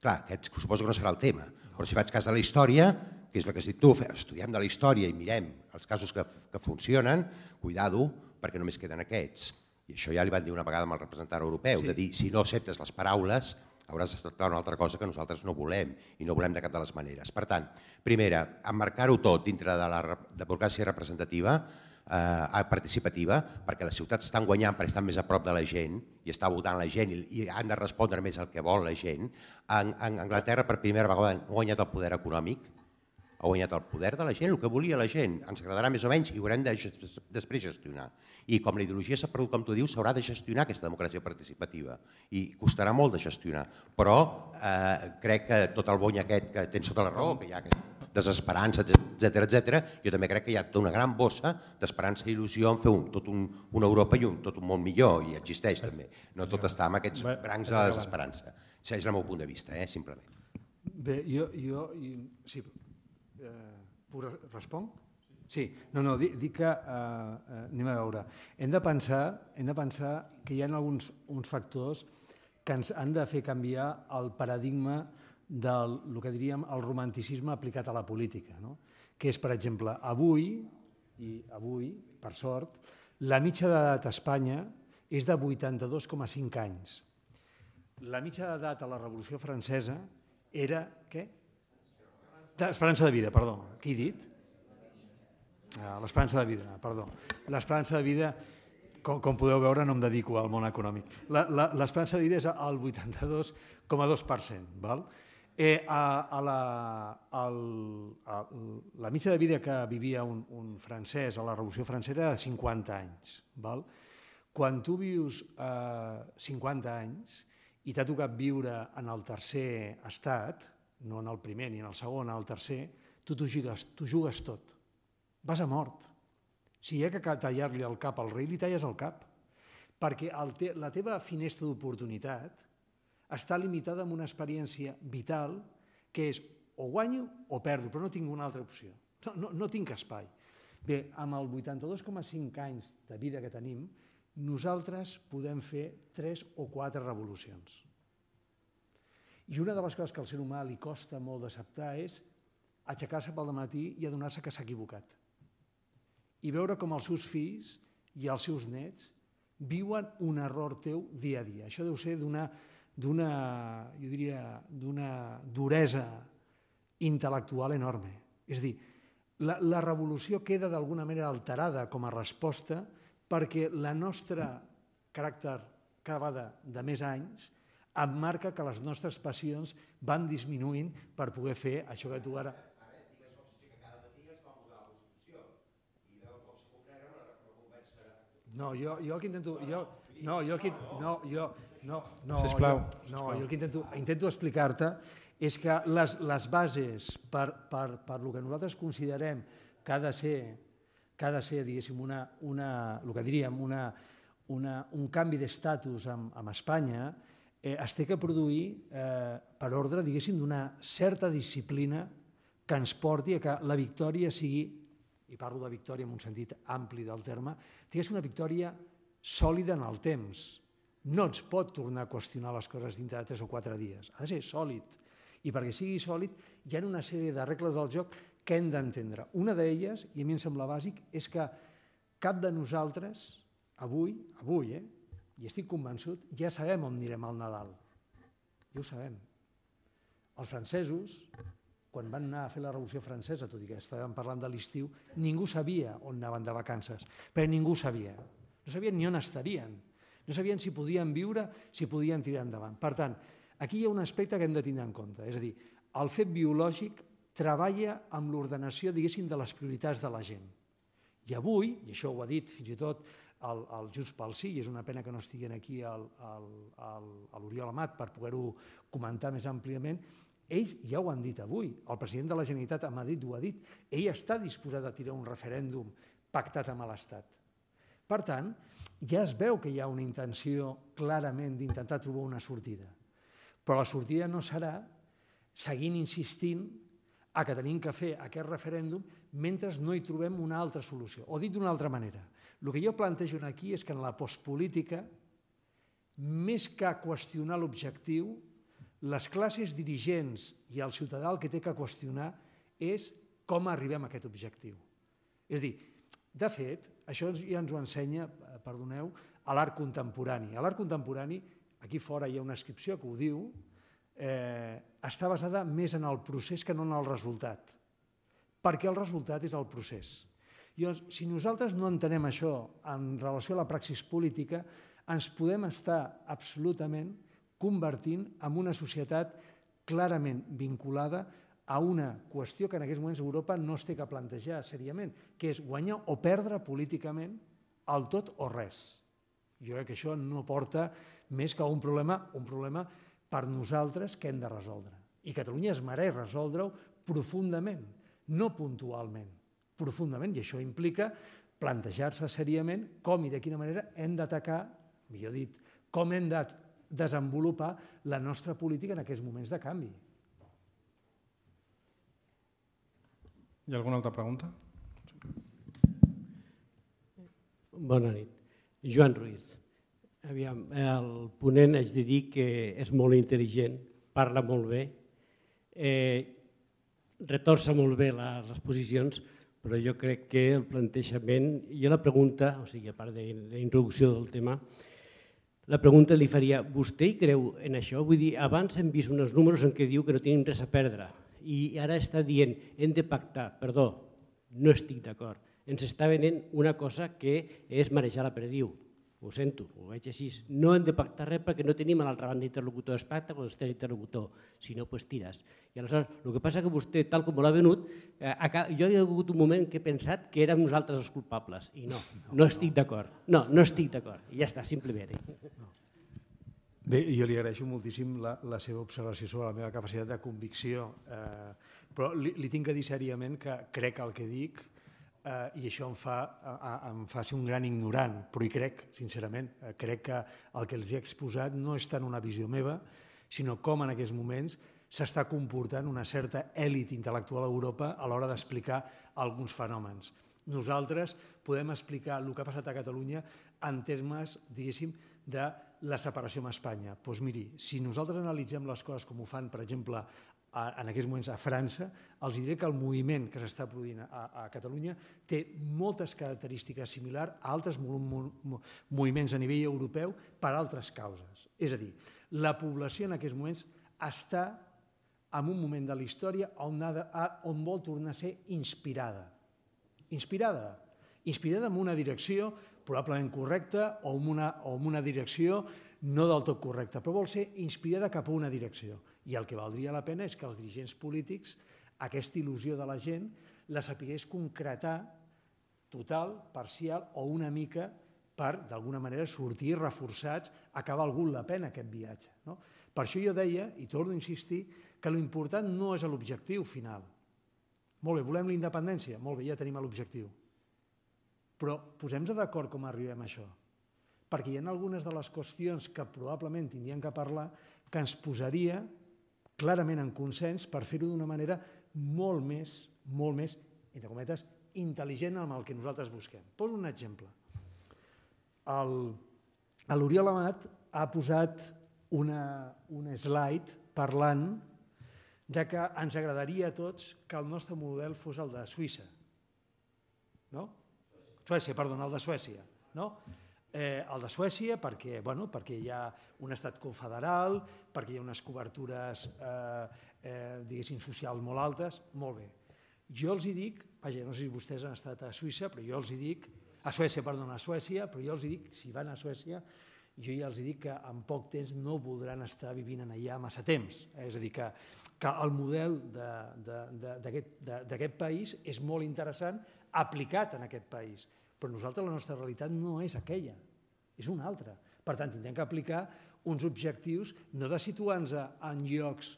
Speaker 5: Clar, aquest suposo que no serà el tema, però si faig cas de la història, que és el que has dit tu, estudiem de la història i mirem els casos que, que funcionen, cuidado, perquè només queden aquests. I això ja li van dir una vegada amb el representant europeu, sí. de dir, si no acceptes les paraules, hauràs de tractar una altra cosa que nosaltres no volem i no volem de cap de les maneres. Per tant, primera, emmarcar-ho tot dintre de la democràcia representativa, eh, participativa, perquè les ciutats estan guanyant per estar més a prop de la gent i està votant la gent i, i han de respondre més al que vol la gent. En, en Anglaterra per primera vegada han guanyat el poder econòmic, ha guanyat el poder de la gent, el que volia la gent. Ens agradarà més o menys i ho haurem de després gestionar. I com la ideologia s'ha perdut, com tu dius, s'haurà de gestionar aquesta democràcia participativa i costarà molt de gestionar. Però eh, crec que tot el bony aquest que tens sota la raó, que hi ha aquesta desesperança, etc etc. jo també crec que hi ha tota una gran bossa d'esperança i il·lusió en fer un, tot un, una Europa i un, tot un món millor, i existeix també. No tot està en aquests brancs de la desesperança. Això és el meu punt de vista, eh, simplement.
Speaker 2: Bé, jo... jo, jo sí, Eh, respondre? Sí, no, no, dic, dic que eh, eh, anem a veure. Hem de pensar, hem de pensar que hi ha alguns uns factors que ens han de fer canviar el paradigma del el que diríem el romanticisme aplicat a la política, no? que és, per exemple, avui, i avui, per sort, la mitja d'edat a Espanya és de 82,5 anys. La mitja d'edat a la Revolució Francesa era, què? L'esperança de vida, perdó. Què he dit? Ah, l'esperança de vida, perdó. L'esperança de vida, com, com podeu veure, no em dedico al món econòmic. L'esperança de vida és al 82,2%. Val? Eh, a, a, la, al, a, la mitja de vida que vivia un, un francès a la Revolució Francesa era de 50 anys. Val? Quan tu vius eh, 50 anys i t'ha tocat viure en el tercer estat, no en el primer, ni en el segon, en el tercer, tu t'ho jugues, jugues tot. Vas a mort. Si hi ha que tallar-li el cap al rei, li talles el cap. Perquè el te la teva finestra d'oportunitat està limitada amb una experiència vital que és o guanyo o perdo, però no tinc una altra opció. No, no, no tinc espai. Bé, amb el 82,5 anys de vida que tenim, nosaltres podem fer tres o quatre revolucions. I una de les coses que al ser humà li costa molt d'acceptar és aixecar-se pel matí i adonar-se que s'ha equivocat. I veure com els seus fills i els seus nets viuen un error teu dia a dia. Això deu ser d'una d'una, jo diria, d'una duresa intel·lectual enorme. És a dir, la, la revolució queda d'alguna manera alterada com a resposta perquè la nostra caràcter cada vegada de més anys em marca que les nostres passions van disminuint per poder fer això que tu ara... No, jo, jo el que intento... Jo, no, jo, que, no, jo, no, no, sisplau, jo, no, jo el que intento, intento explicar-te és que les, les bases per, per, per el que nosaltres considerem que ha de ser, que ha de ser diguéssim, una, una, el que diríem, una, una, un canvi d'estatus amb, amb Espanya, eh, es té que produir eh, per ordre, diguéssim, d'una certa disciplina que ens porti a que la victòria sigui, i parlo de victòria en un sentit ampli del terme, tingués una victòria sòlida en el temps. No ens pot tornar a qüestionar les coses dintre de tres o quatre dies. Ha de ser sòlid. I perquè sigui sòlid, hi ha una sèrie de regles del joc que hem d'entendre. Una d'elles, i a mi em sembla bàsic, és que cap de nosaltres, avui, avui, eh, i estic convençut, ja sabem on anirem al Nadal. Ja ho sabem. Els francesos, quan van anar a fer la Revolució Francesa, tot i que estàvem parlant de l'estiu, ningú sabia on anaven de vacances, però ningú sabia. No sabien ni on estarien, no sabien si podien viure, si podien tirar endavant. Per tant, aquí hi ha un aspecte que hem de tenir en compte, és a dir, el fet biològic treballa amb l'ordenació, diguéssim, de les prioritats de la gent. I avui, i això ho ha dit fins i tot el, el Junts pel Sí, i és una pena que no estiguin aquí l'Oriol Amat per poder-ho comentar més àmpliament, ells ja ho han dit avui, el president de la Generalitat a Madrid ho ha dit, ell està disposat a tirar un referèndum pactat amb l'Estat. Per tant, ja es veu que hi ha una intenció clarament d'intentar trobar una sortida, però la sortida no serà seguint insistint a que tenim que fer aquest referèndum mentre no hi trobem una altra solució. O dit d'una altra manera, el que jo plantejo aquí és que en la postpolítica, més que qüestionar l'objectiu, les classes dirigents i el ciutadà el que té que qüestionar és com arribem a aquest objectiu. És a dir, de fet, això ja ens ho ensenya, eh, perdoneu, a l'art contemporani. A l'art contemporani, aquí fora hi ha una inscripció que ho diu, eh, està basada més en el procés que no en el resultat, perquè el resultat és el procés. Llavors, si nosaltres no entenem això en relació a la praxis política, ens podem estar absolutament convertint en una societat clarament vinculada a una qüestió que en aquests moments Europa no es té que plantejar seriament, que és guanyar o perdre políticament el tot o res. Jo crec que això no porta més que un problema, un problema per nosaltres que hem de resoldre. I Catalunya es mereix resoldre-ho profundament, no puntualment profundament, i això implica plantejar-se seriament com i de quina manera hem d'atacar, millor dit, com hem de desenvolupar la nostra política en aquests moments de canvi.
Speaker 1: Hi ha alguna altra pregunta? Bona
Speaker 6: nit.
Speaker 2: Joan Ruiz. Aviam, el ponent haig de dir que és molt intel·ligent, parla molt bé, eh, retorça molt bé les, les posicions, però jo crec que el plantejament, i la pregunta, o sigui, a part de la introducció del tema, la pregunta li faria, vostè hi creu en això? Vull dir, abans hem vist uns números en què diu que no tenim res a perdre i ara està dient, hem de pactar, perdó, no estic d'acord. Ens està venent una cosa que és marejar la perdiu ho sento, ho veig així, no hem de pactar res perquè no tenim a l'altra banda interlocutor, d'espacte quan es interlocutor, si no, pues tires. I aleshores, el que passa que vostè, tal com l'ha venut, eh, jo he hagut un moment que he pensat que érem nosaltres els culpables, i no, no, no estic d'acord, no, no estic d'acord, i ja està, simplement. No. Bé, jo li agraeixo moltíssim la, la seva observació sobre la meva capacitat de convicció, eh, però li, li tinc que dir sèriament que crec el que dic, eh, i això em fa, a, em fa ser un gran ignorant, però hi crec, sincerament. Eh, crec que el que els he exposat no és tant una visió meva, sinó com en aquests moments s'està comportant una certa èlit intel·lectual a Europa a l'hora d'explicar alguns fenòmens. Nosaltres podem explicar el que ha passat a Catalunya en termes, diguéssim, de la separació amb Espanya. Doncs miri, si nosaltres analitzem les coses com ho fan, per exemple, en aquests moments a França, els diré que el moviment que s'està produint a, a Catalunya té moltes característiques similars a altres moviments a nivell europeu per altres causes. És a dir, la població en aquests moments està en un moment de la història on, ha de, on vol tornar a ser inspirada. Inspirada. Inspirada en una direcció probablement correcta o en una, o en una direcció no del tot correcta, però vol ser inspirada cap a una direcció. I el que valdria la pena és que els dirigents polítics, aquesta il·lusió de la gent, la sapigués concretar total, parcial o una mica per, d'alguna manera, sortir reforçats a que ha valgut la pena aquest viatge. No? Per això jo deia, i torno a insistir, que l'important no és l'objectiu final. Molt bé, volem la independència? Molt bé, ja tenim l'objectiu. Però posem-nos d'acord com arribem a això. Perquè hi ha algunes de les qüestions que probablement tindrien que parlar que ens posaria clarament en consens per fer-ho d'una manera molt més, molt més, entre cometes, intel·ligent amb el que nosaltres busquem. Poso un exemple. L'Oriol Amat ha posat una, una slide parlant de que ens agradaria a tots que el nostre model fos el de Suïssa. No? Suècia, perdona, el de Suècia. No? eh, el de Suècia, perquè, bueno, perquè hi ha un estat confederal, perquè hi ha unes cobertures eh, eh, socials molt altes, molt bé. Jo els hi dic, vaja, no sé si vostès han estat a Suïssa, però jo els hi dic, a Suècia, perdona, a Suècia, però jo els hi dic, si van a Suècia, jo ja els dic que en poc temps no voldran estar vivint en allà massa temps. Eh, és a dir, que, que el model d'aquest país és molt interessant aplicat en aquest país. Però nosaltres la nostra realitat no és aquella, és una altra. Per tant, tindrem que aplicar uns objectius no de situar-nos en llocs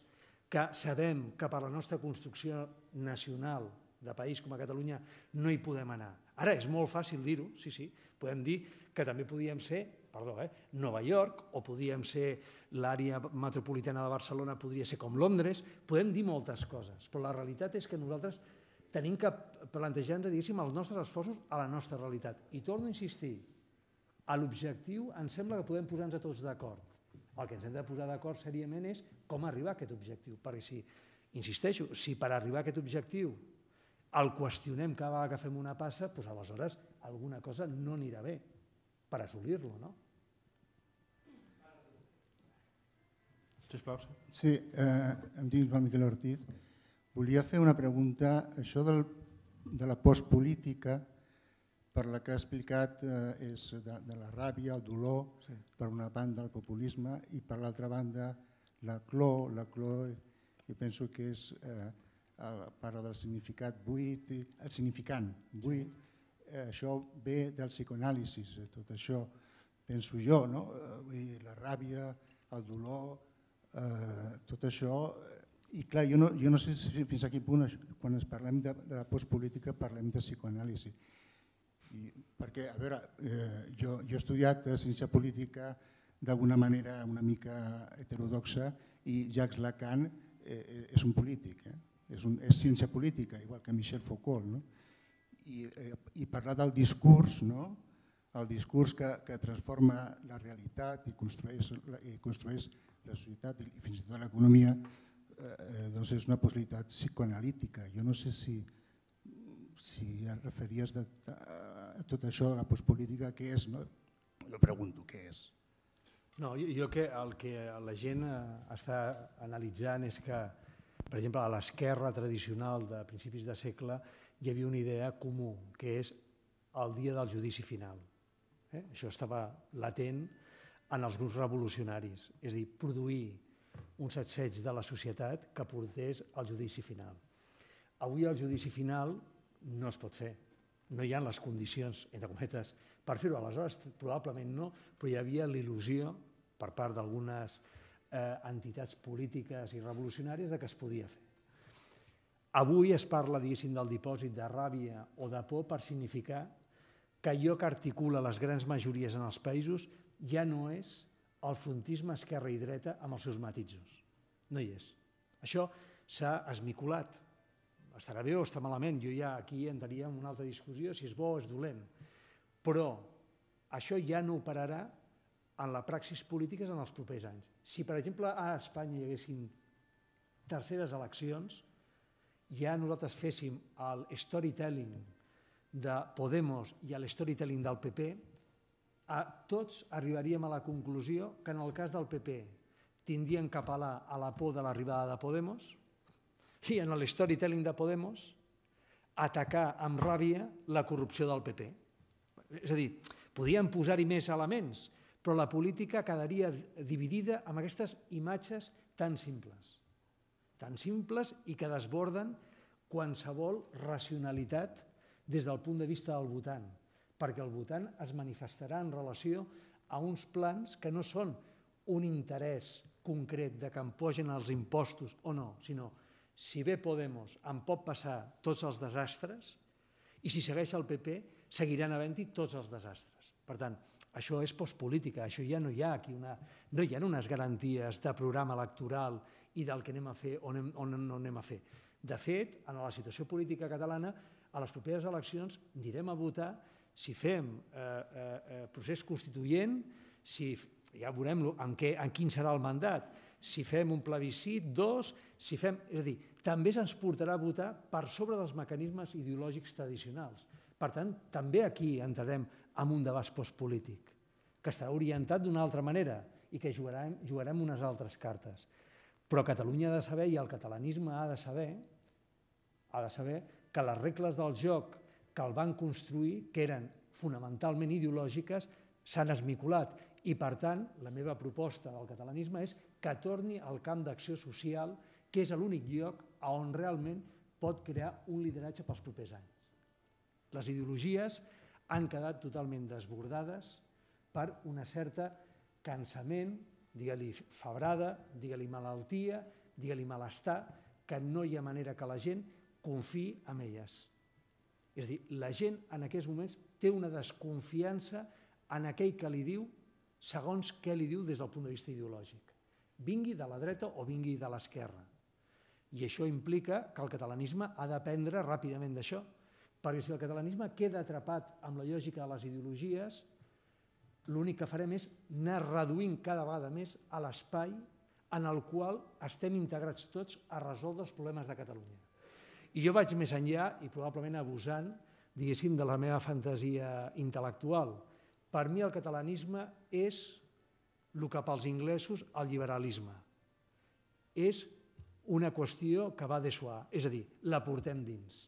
Speaker 2: que sabem que per la nostra construcció nacional de país com a Catalunya no hi podem anar. Ara és molt fàcil dir-ho, sí, sí, podem dir que també podíem ser, perdó, eh, Nova York, o podíem ser l'àrea metropolitana de Barcelona, podria ser com Londres, podem dir moltes coses, però la realitat és que nosaltres tenim que plantejar-nos, diguéssim, els nostres esforços a la nostra realitat. I torno a insistir, a l'objectiu ens sembla que podem posar-nos a tots d'acord. El que ens hem de posar d'acord seriament és com arribar a aquest objectiu, perquè si, insisteixo, si per arribar a aquest objectiu el qüestionem cada vegada que fem una passa, doncs aleshores alguna cosa no anirà bé per assolir-lo, no? Sisplau.
Speaker 3: Sí, eh, em dic Joan Miquel Ortiz. Volia fer una pregunta, això del, de la postpolítica, per la que ha explicat eh, és de, de la ràbia, el dolor, sí. per una banda el populisme i per l'altra banda la clor, la clor jo penso que és eh, parla del significat buit, el significant buit, sí. eh, això ve del psicoanàlisi, eh, tot això penso jo, no? Eh, vull dir, la ràbia, el dolor, eh, tot això i clar, jo no, jo no sé si fins a quin punt, quan es parlem de, de postpolítica, parlem de psicoanàlisi. I, perquè, a veure, eh, jo, jo he estudiat eh, ciència política d'alguna manera una mica heterodoxa i Jacques Lacan eh, eh, és un polític, eh? és, un, és ciència política, igual que Michel Foucault. No? I, eh, I parlar del discurs, no? el discurs que, que transforma la realitat i construeix, i construeix la societat i fins i tot l'economia, Eh, eh, doncs és una possibilitat psicoanalítica. Jo no sé si, si et referies de, a, a tot això de la postpolítica, què és? No? Jo pregunto què és.
Speaker 2: No, jo, jo que el que la gent eh, està analitzant és que, per exemple, a l'esquerra tradicional de principis de segle hi havia una idea comú, que és el dia del judici final. Eh? Això estava latent en els grups revolucionaris, és a dir, produir un sacseig de la societat que portés al judici final. Avui el judici final no es pot fer, no hi ha les condicions, entre cometes, per fer-ho. Aleshores, probablement no, però hi havia l'il·lusió per part d'algunes eh, entitats polítiques i revolucionàries de que es podia fer. Avui es parla, diguéssim, del dipòsit de ràbia o de por per significar que allò que articula les grans majories en els països ja no és el frontisme esquerra i dreta amb els seus matisos. No hi és. Això s'ha esmiculat. Estarà bé o està malament, jo ja aquí entraria en una altra discussió si és bo o és dolent. Però això ja no operarà en la praxis política en els propers anys. Si, per exemple, a Espanya hi haguessin terceres eleccions, ja nosaltres féssim el storytelling de Podemos i el storytelling del PP, a tots arribaríem a la conclusió que en el cas del PP tindrien cap apel·lar a la por de l'arribada de Podemos i en el storytelling de Podemos atacar amb ràbia la corrupció del PP. És a dir, podíem posar-hi més elements, però la política quedaria dividida amb aquestes imatges tan simples, tan simples i que desborden qualsevol racionalitat des del punt de vista del votant perquè el votant es manifestarà en relació a uns plans que no són un interès concret de que em posin els impostos o no, sinó si bé Podemos em pot passar tots els desastres i si segueix el PP seguiran havent-hi tots els desastres. Per tant, això és postpolítica, això ja no hi ha aquí una... No hi ha unes garanties de programa electoral i del que anem a fer o, o no anem a fer. De fet, en la situació política catalana, a les properes eleccions anirem a votar si fem eh, eh, eh, procés constituent, si ja veurem en, què, en quin serà el mandat, si fem un plebiscit, dos, si fem... És a dir, també se'ns portarà a votar per sobre dels mecanismes ideològics tradicionals. Per tant, també aquí entrarem en un debat postpolític, que estarà orientat d'una altra manera i que jugarem, jugarem unes altres cartes. Però Catalunya ha de saber, i el catalanisme ha de saber, ha de saber que les regles del joc que el van construir, que eren fonamentalment ideològiques, s'han esmiculat. I, per tant, la meva proposta del catalanisme és que torni al camp d'acció social, que és l'únic lloc on realment pot crear un lideratge pels propers anys. Les ideologies han quedat totalment desbordades per una certa cansament, digue-li febrada, digue-li malaltia, digue-li malestar, que no hi ha manera que la gent confiï en elles. És a dir, la gent en aquests moments té una desconfiança en aquell que li diu segons què li diu des del punt de vista ideològic. Vingui de la dreta o vingui de l'esquerra. I això implica que el catalanisme ha d'aprendre ràpidament d'això, perquè si el catalanisme queda atrapat amb la lògica de les ideologies, l'únic que farem és anar reduint cada vegada més a l'espai en el qual estem integrats tots a resoldre els problemes de Catalunya. I jo vaig més enllà i probablement abusant, diguéssim, de la meva fantasia intel·lectual. Per mi el catalanisme és el que pels inglesos el liberalisme. És una qüestió que va de suar, és a dir, la portem dins.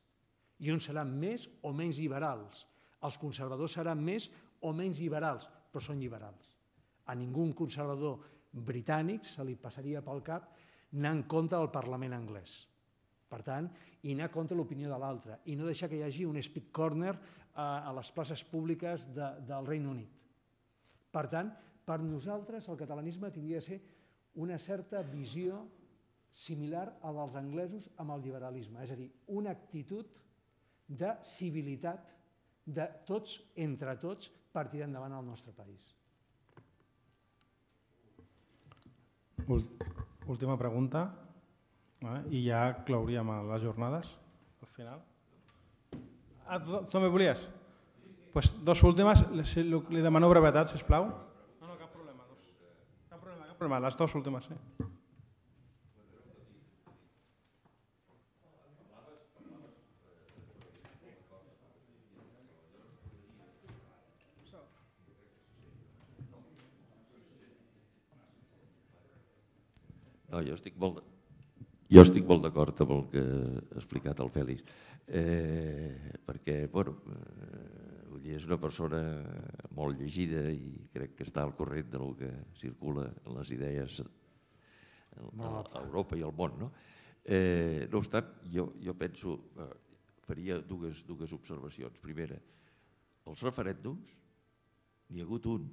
Speaker 2: I on seran més o menys liberals. Els conservadors seran més o menys liberals, però són liberals. A ningú conservador britànic se li passaria pel cap anar en contra del Parlament anglès. Per tant, i anar contra l'opinió de l'altre i no deixar que hi hagi un speed corner a, eh, a les places públiques de, del Regne Unit. Per tant, per nosaltres el catalanisme tindria de ser una certa visió similar a la dels anglesos amb el liberalisme, és a dir, una actitud de civilitat de tots, entre tots, per tirar endavant el nostre país.
Speaker 1: Última pregunta. I ja clauríem les jornades al final. Ah, tu, tu també volies? Pues dos últimes, li demano brevetat, sisplau. No, no, cap problema. Dos. Cap problema, cap problema. Les dues últimes, sí. Eh?
Speaker 4: No, jo estic molt, jo estic molt d'acord amb el que ha explicat el Fèlix, eh, perquè bueno, eh, és una persona molt llegida i crec que està al corrent del que circula en les idees a, Europa i al món. No, eh, no obstant, jo, jo penso, eh, faria dues, dues observacions. Primera, els referèndums, n'hi ha hagut un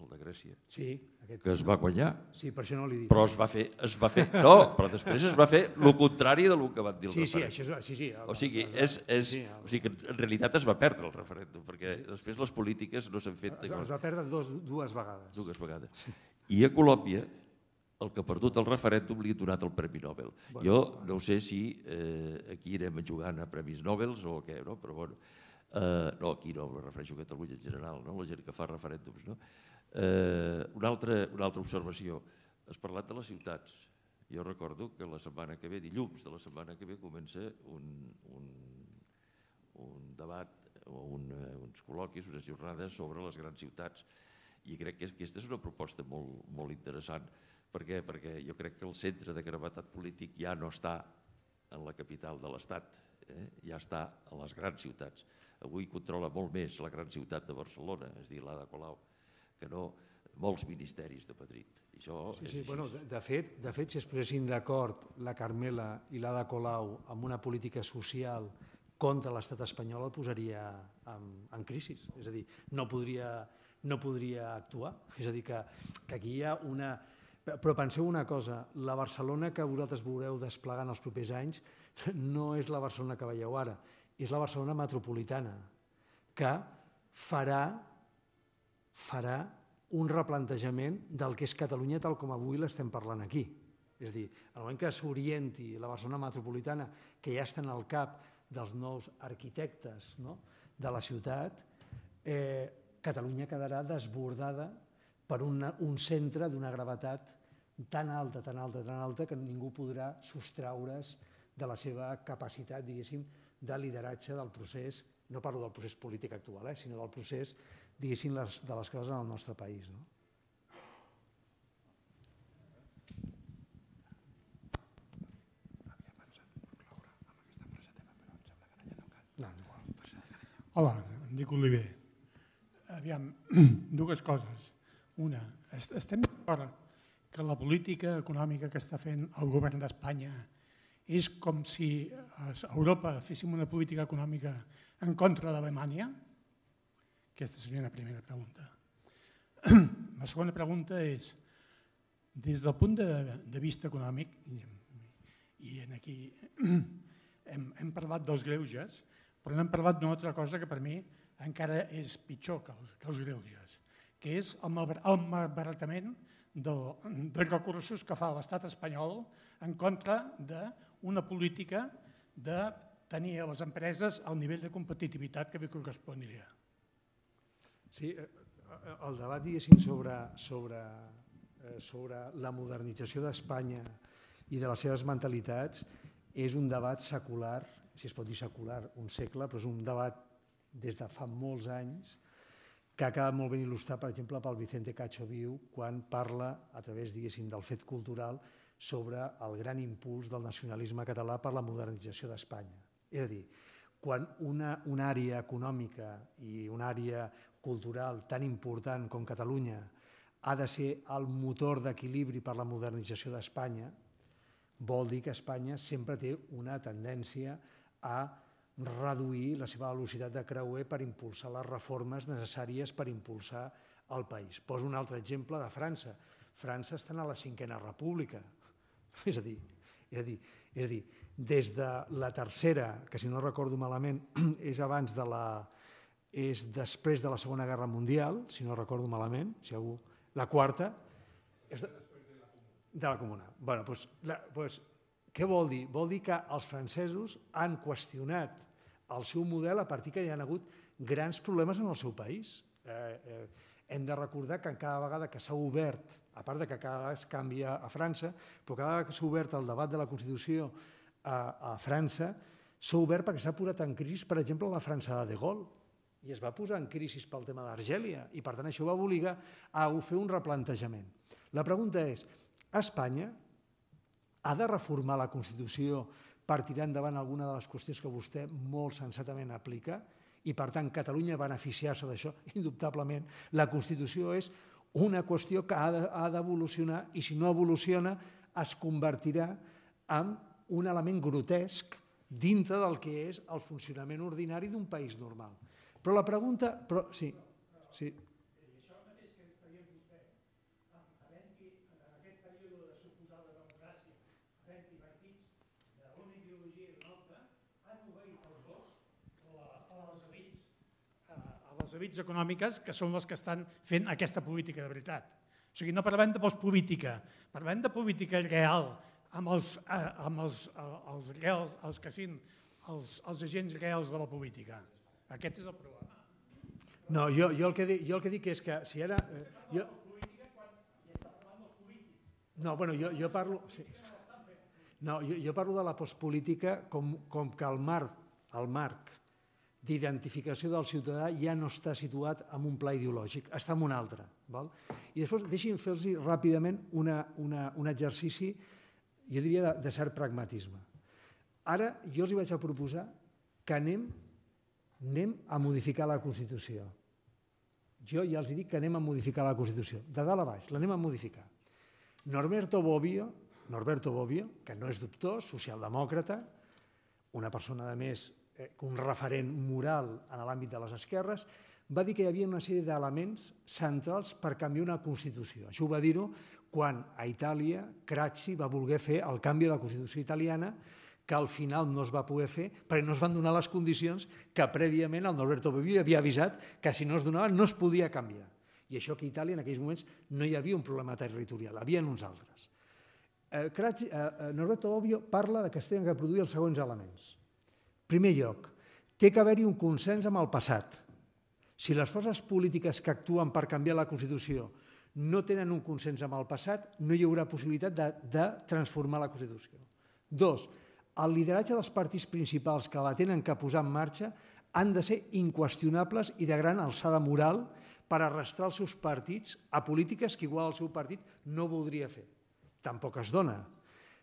Speaker 2: el de Grècia, sí, aquest... que es va guanyar. Sí, per això no li dic. Però es va fer, es va fer, no, però després es va fer el contrari del que van dir el sí, referèndum. Sí, això és, sí, sí. El,
Speaker 4: o sigui, és, és, sí, el... o sigui, en realitat es va perdre el referèndum, perquè sí. després les polítiques no s'han fet... Es, es
Speaker 2: va perdre dos, dues vegades. Dues vegades. Sí.
Speaker 4: I a Colòmbia, el que ha perdut el referèndum li ha donat el Premi Nobel. Bueno, jo no sé si eh, aquí anem jugant a Premis Nobels o què, no? però bueno, eh, no, aquí no, me refereixo a Catalunya en general, no? la gent que fa referèndums. No? Eh, una, altra, una altra observació. Has parlat de les ciutats. Jo recordo que la setmana que ve, dilluns de la setmana que ve, comença un, un, un debat o un, eh, uns col·loquis, unes jornades sobre les grans ciutats i crec que aquesta és una proposta molt, molt interessant. Per què? Perquè jo crec que el centre de gravetat polític ja no està en la capital de l'Estat, eh? ja està a les grans ciutats. Avui controla molt més la gran ciutat de Barcelona, és a dir, de Colau, que no molts ministeris de Madrid. Això sí, sí, bueno,
Speaker 2: de, de, fet, de fet, si es posessin d'acord la Carmela i l'Ada Colau amb una política social contra l'estat espanyol el posaria en, en crisi. És a dir, no podria, no podria actuar. És a dir, que, que aquí hi ha una... Però penseu una cosa, la Barcelona que vosaltres veureu desplegant els propers anys no és la Barcelona que veieu ara, és la Barcelona metropolitana, que farà farà un replantejament del que és Catalunya tal com avui l'estem parlant aquí. És a dir, en el moment que s'orienti la Barcelona metropolitana, que ja està en el cap dels nous arquitectes no? de la ciutat, eh, Catalunya quedarà desbordada per una, un centre d'una gravetat tan alta, tan alta, tan alta, que ningú podrà sostraure's de la seva capacitat, diguéssim, de lideratge del procés, no parlo del procés polític actual, eh, sinó del procés diguéssim, les, de les coses en el nostre país. No?
Speaker 6: Hola, em dic Oliver. Aviam, dues coses. Una, estem d'acord que la política econòmica que està fent el govern d'Espanya és com si a Europa féssim una política econòmica en contra d'Alemanya? Aquesta seria la primera pregunta. La segona pregunta és, des del punt de, de vista econòmic, i en aquí hem, hem parlat dels greuges, però n'hem parlat d'una altra cosa que per mi encara és pitjor que els, que els greuges, que és el, malbar el malbaratament de, de recursos que fa l'estat espanyol en contra d'una política de tenir a les empreses al nivell de competitivitat que li correspondria. Sí, eh,
Speaker 2: eh, el debat diguéssim sobre, sobre, eh, sobre la modernització d'Espanya i de les seves mentalitats és un debat secular, si es pot dir secular, un segle, però és un debat des de fa molts anys que ha quedat molt ben il·lustrat, per exemple, pel Vicente Cacho Viu, quan parla, a través, diguéssim, del fet cultural, sobre el gran impuls del nacionalisme català per la modernització d'Espanya. És a dir, quan una, una àrea econòmica i una àrea cultural tan important com Catalunya ha de ser el motor d'equilibri per la modernització d'Espanya, vol dir que Espanya sempre té una tendència a reduir la seva velocitat de creuer per impulsar les reformes necessàries per impulsar el país. Poso un altre exemple de França. França està a la cinquena república. És a dir, és a dir, és a dir des de la tercera, que si no recordo malament és abans de la, és després de la Segona Guerra Mundial, si no recordo malament, si algú... La quarta... És de, de la Comuna. Bé, bueno, doncs, la, doncs, què vol dir? Vol dir que els francesos han qüestionat el seu model a partir que hi ha hagut grans problemes en el seu país. Eh, eh, hem de recordar que cada vegada que s'ha obert, a part de que cada vegada es canvia a França, però cada vegada que s'ha obert el debat de la Constitució a, a França, s'ha obert perquè s'ha posat en crisi, per exemple, la França de De Gaulle, i es va posar en crisi pel tema d'Argèlia i per tant això va obligar a fer un replantejament. La pregunta és, Espanya ha de reformar la Constitució per tirar endavant alguna de les qüestions que vostè molt sensatament aplica i per tant Catalunya beneficiar-se d'això, indubtablement. La Constitució és una qüestió que ha d'evolucionar i si no evoluciona es convertirà en un element grotesc dintre del que és el funcionament ordinari d'un país normal. Però la pregunta... Però, sí, sí.
Speaker 6: les elites econòmiques que són les que estan fent aquesta política de veritat. O sigui, no parlem de postpolítica, parlem de política real, amb els, eh, amb els, eh, els reals, els que siguin els, els agents reals de la política. Aquest és el problema.
Speaker 2: No, jo, jo, el, que dic, jo el que dic és que si ara... Eh, jo... No, bueno, jo, jo parlo... Sí. No, jo, jo parlo de la postpolítica com, com que el marc, el marc d'identificació del ciutadà ja no està situat en un pla ideològic, està en un altre. Val? I després deixin fer-los ràpidament una, una, un exercici, jo diria, de, de cert pragmatisme. Ara jo els hi vaig a proposar que anem anem a modificar la Constitució. Jo ja els dic que anem a modificar la Constitució, de dalt a baix, l'anem a modificar. Norberto Bobbio, Norberto Bobbio, que no és dubtós, socialdemòcrata, una persona, de més, eh, un referent moral en l'àmbit de les esquerres, va dir que hi havia una sèrie d'elements centrals per canviar una Constitució. Això ho va dir-ho quan a Itàlia Craxi va voler fer el canvi de la Constitució italiana que al final no es va poder fer perquè no es van donar les condicions que prèviament el Norberto Bebí havia avisat que si no es donaven no es podia canviar. I això que a Itàlia en aquells moments no hi havia un problema territorial, havia uns altres. Eh, eh, eh, Norberto Bobbio parla de que es tenen que produir els següents elements. Primer lloc, té que haver-hi un consens amb el passat. Si les forces polítiques que actuen per canviar la Constitució no tenen un consens amb el passat, no hi haurà possibilitat de, de transformar la Constitució. Dos, el lideratge dels partits principals que la tenen que posar en marxa han de ser inqüestionables i de gran alçada moral per arrastrar els seus partits a polítiques que igual el seu partit no voldria fer. Tampoc es dona.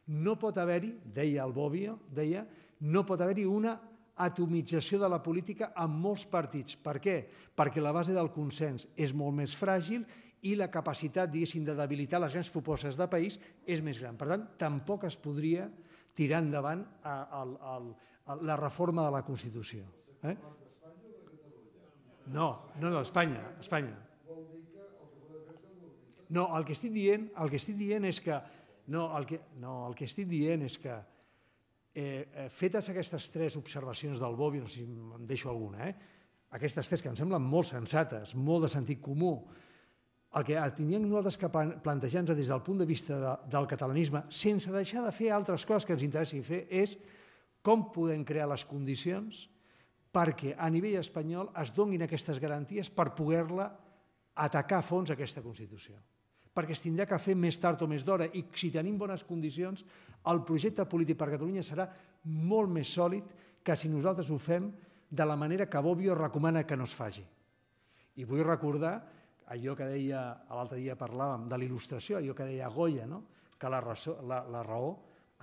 Speaker 2: No pot haver-hi, deia el Bobbio, deia, no pot haver-hi una atomització de la política en molts partits. Per què? Perquè la base del consens és molt més fràgil i la capacitat, diguéssim, de debilitar les grans propostes de país és més gran. Per tant, tampoc es podria eh, tirar endavant a, a, a, a la reforma de la Constitució. Eh? No, no, no, Espanya, Espanya. No, el que estic dient, el que estic dient és que no, el que, no, el que estic dient és que eh, eh fetes aquestes tres observacions del Bobi, no sé si em deixo alguna, eh? aquestes tres que em semblen molt sensates, molt de sentit comú, el que tindríem nosaltres que plantejar-nos des del punt de vista de, del catalanisme, sense deixar de fer altres coses que ens interessi fer, és com podem crear les condicions perquè a nivell espanyol es donguin aquestes garanties per poder-la atacar a fons aquesta Constitució. Perquè es tindrà que fer més tard o més d'hora i si tenim bones condicions, el projecte polític per Catalunya serà molt més sòlid que si nosaltres ho fem de la manera que Bobbio recomana que no es faci. I vull recordar allò que deia, l'altre dia parlàvem, de l'il·lustració, allò que deia Goya, no? que la, raó, la, la raó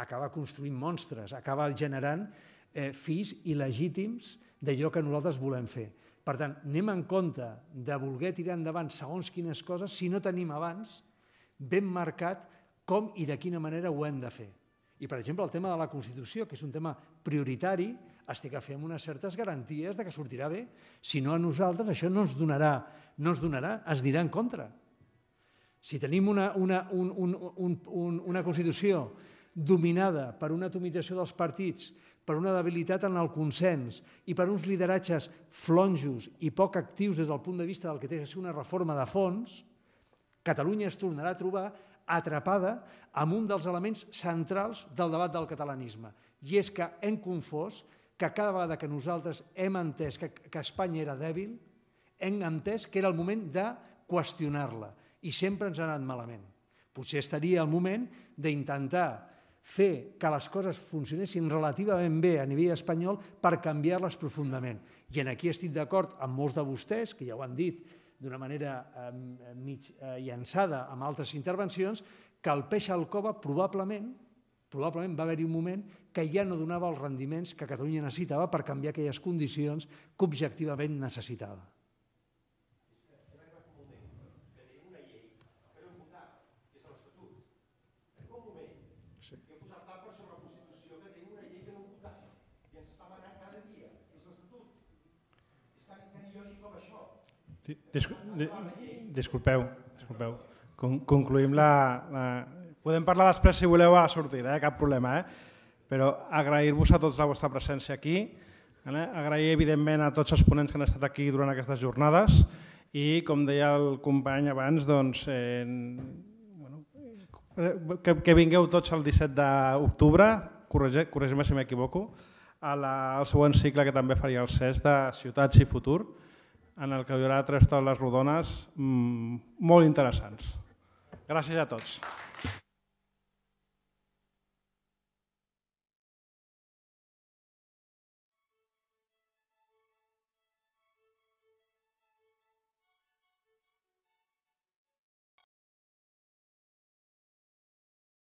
Speaker 2: acaba construint monstres, acaba generant eh, fills il·legítims d'allò que nosaltres volem fer. Per tant, anem en compte de voler tirar endavant segons quines coses si no tenim abans ben marcat com i de quina manera ho hem de fer. I, per exemple, el tema de la Constitució, que és un tema prioritari, estic a fer amb unes certes garanties de que sortirà bé. Si no, a nosaltres això no ens donarà, no ens donarà, es dirà en contra. Si tenim una, una, un, un, un, un, una Constitució dominada per una atomització dels partits, per una debilitat en el consens i per uns lideratges flonjos i poc actius des del punt de vista del que té que ser una reforma de fons, Catalunya es tornarà a trobar atrapada amb un dels elements centrals del debat del catalanisme, i és que hem confós que cada vegada que nosaltres hem entès que, que Espanya era dèbil, hem entès que era el moment de qüestionar-la i sempre ens ha anat malament. Potser estaria el moment d'intentar fer que les coses funcionessin relativament bé a nivell espanyol per canviar-les profundament. I en aquí estic d'acord amb molts de vostès, que ja ho han dit d'una manera eh, mig eh, llançada amb altres intervencions, que el peix al cova probablement, probablement va haver-hi un moment que ja no donava els rendiments que Catalunya necessitava per canviar aquelles condicions que objectivament necessitava.
Speaker 1: disculpeu, disculpeu. Con concluïm la, la... Podem parlar després, si voleu, a la sortida, eh? cap problema. Eh? Però agrair-vos a tots la vostra presència aquí, eh? agrair evidentment a tots els ponents que han estat aquí durant aquestes jornades i com deia el company abans, doncs, eh, bueno, que, que vingueu tots el 17 d'octubre, corregim si m'equivoco, al següent cicle que també faria el CES de Ciutats i Futur, en el que hi haurà tres taules rodones mmm, molt interessants. Gràcies a tots.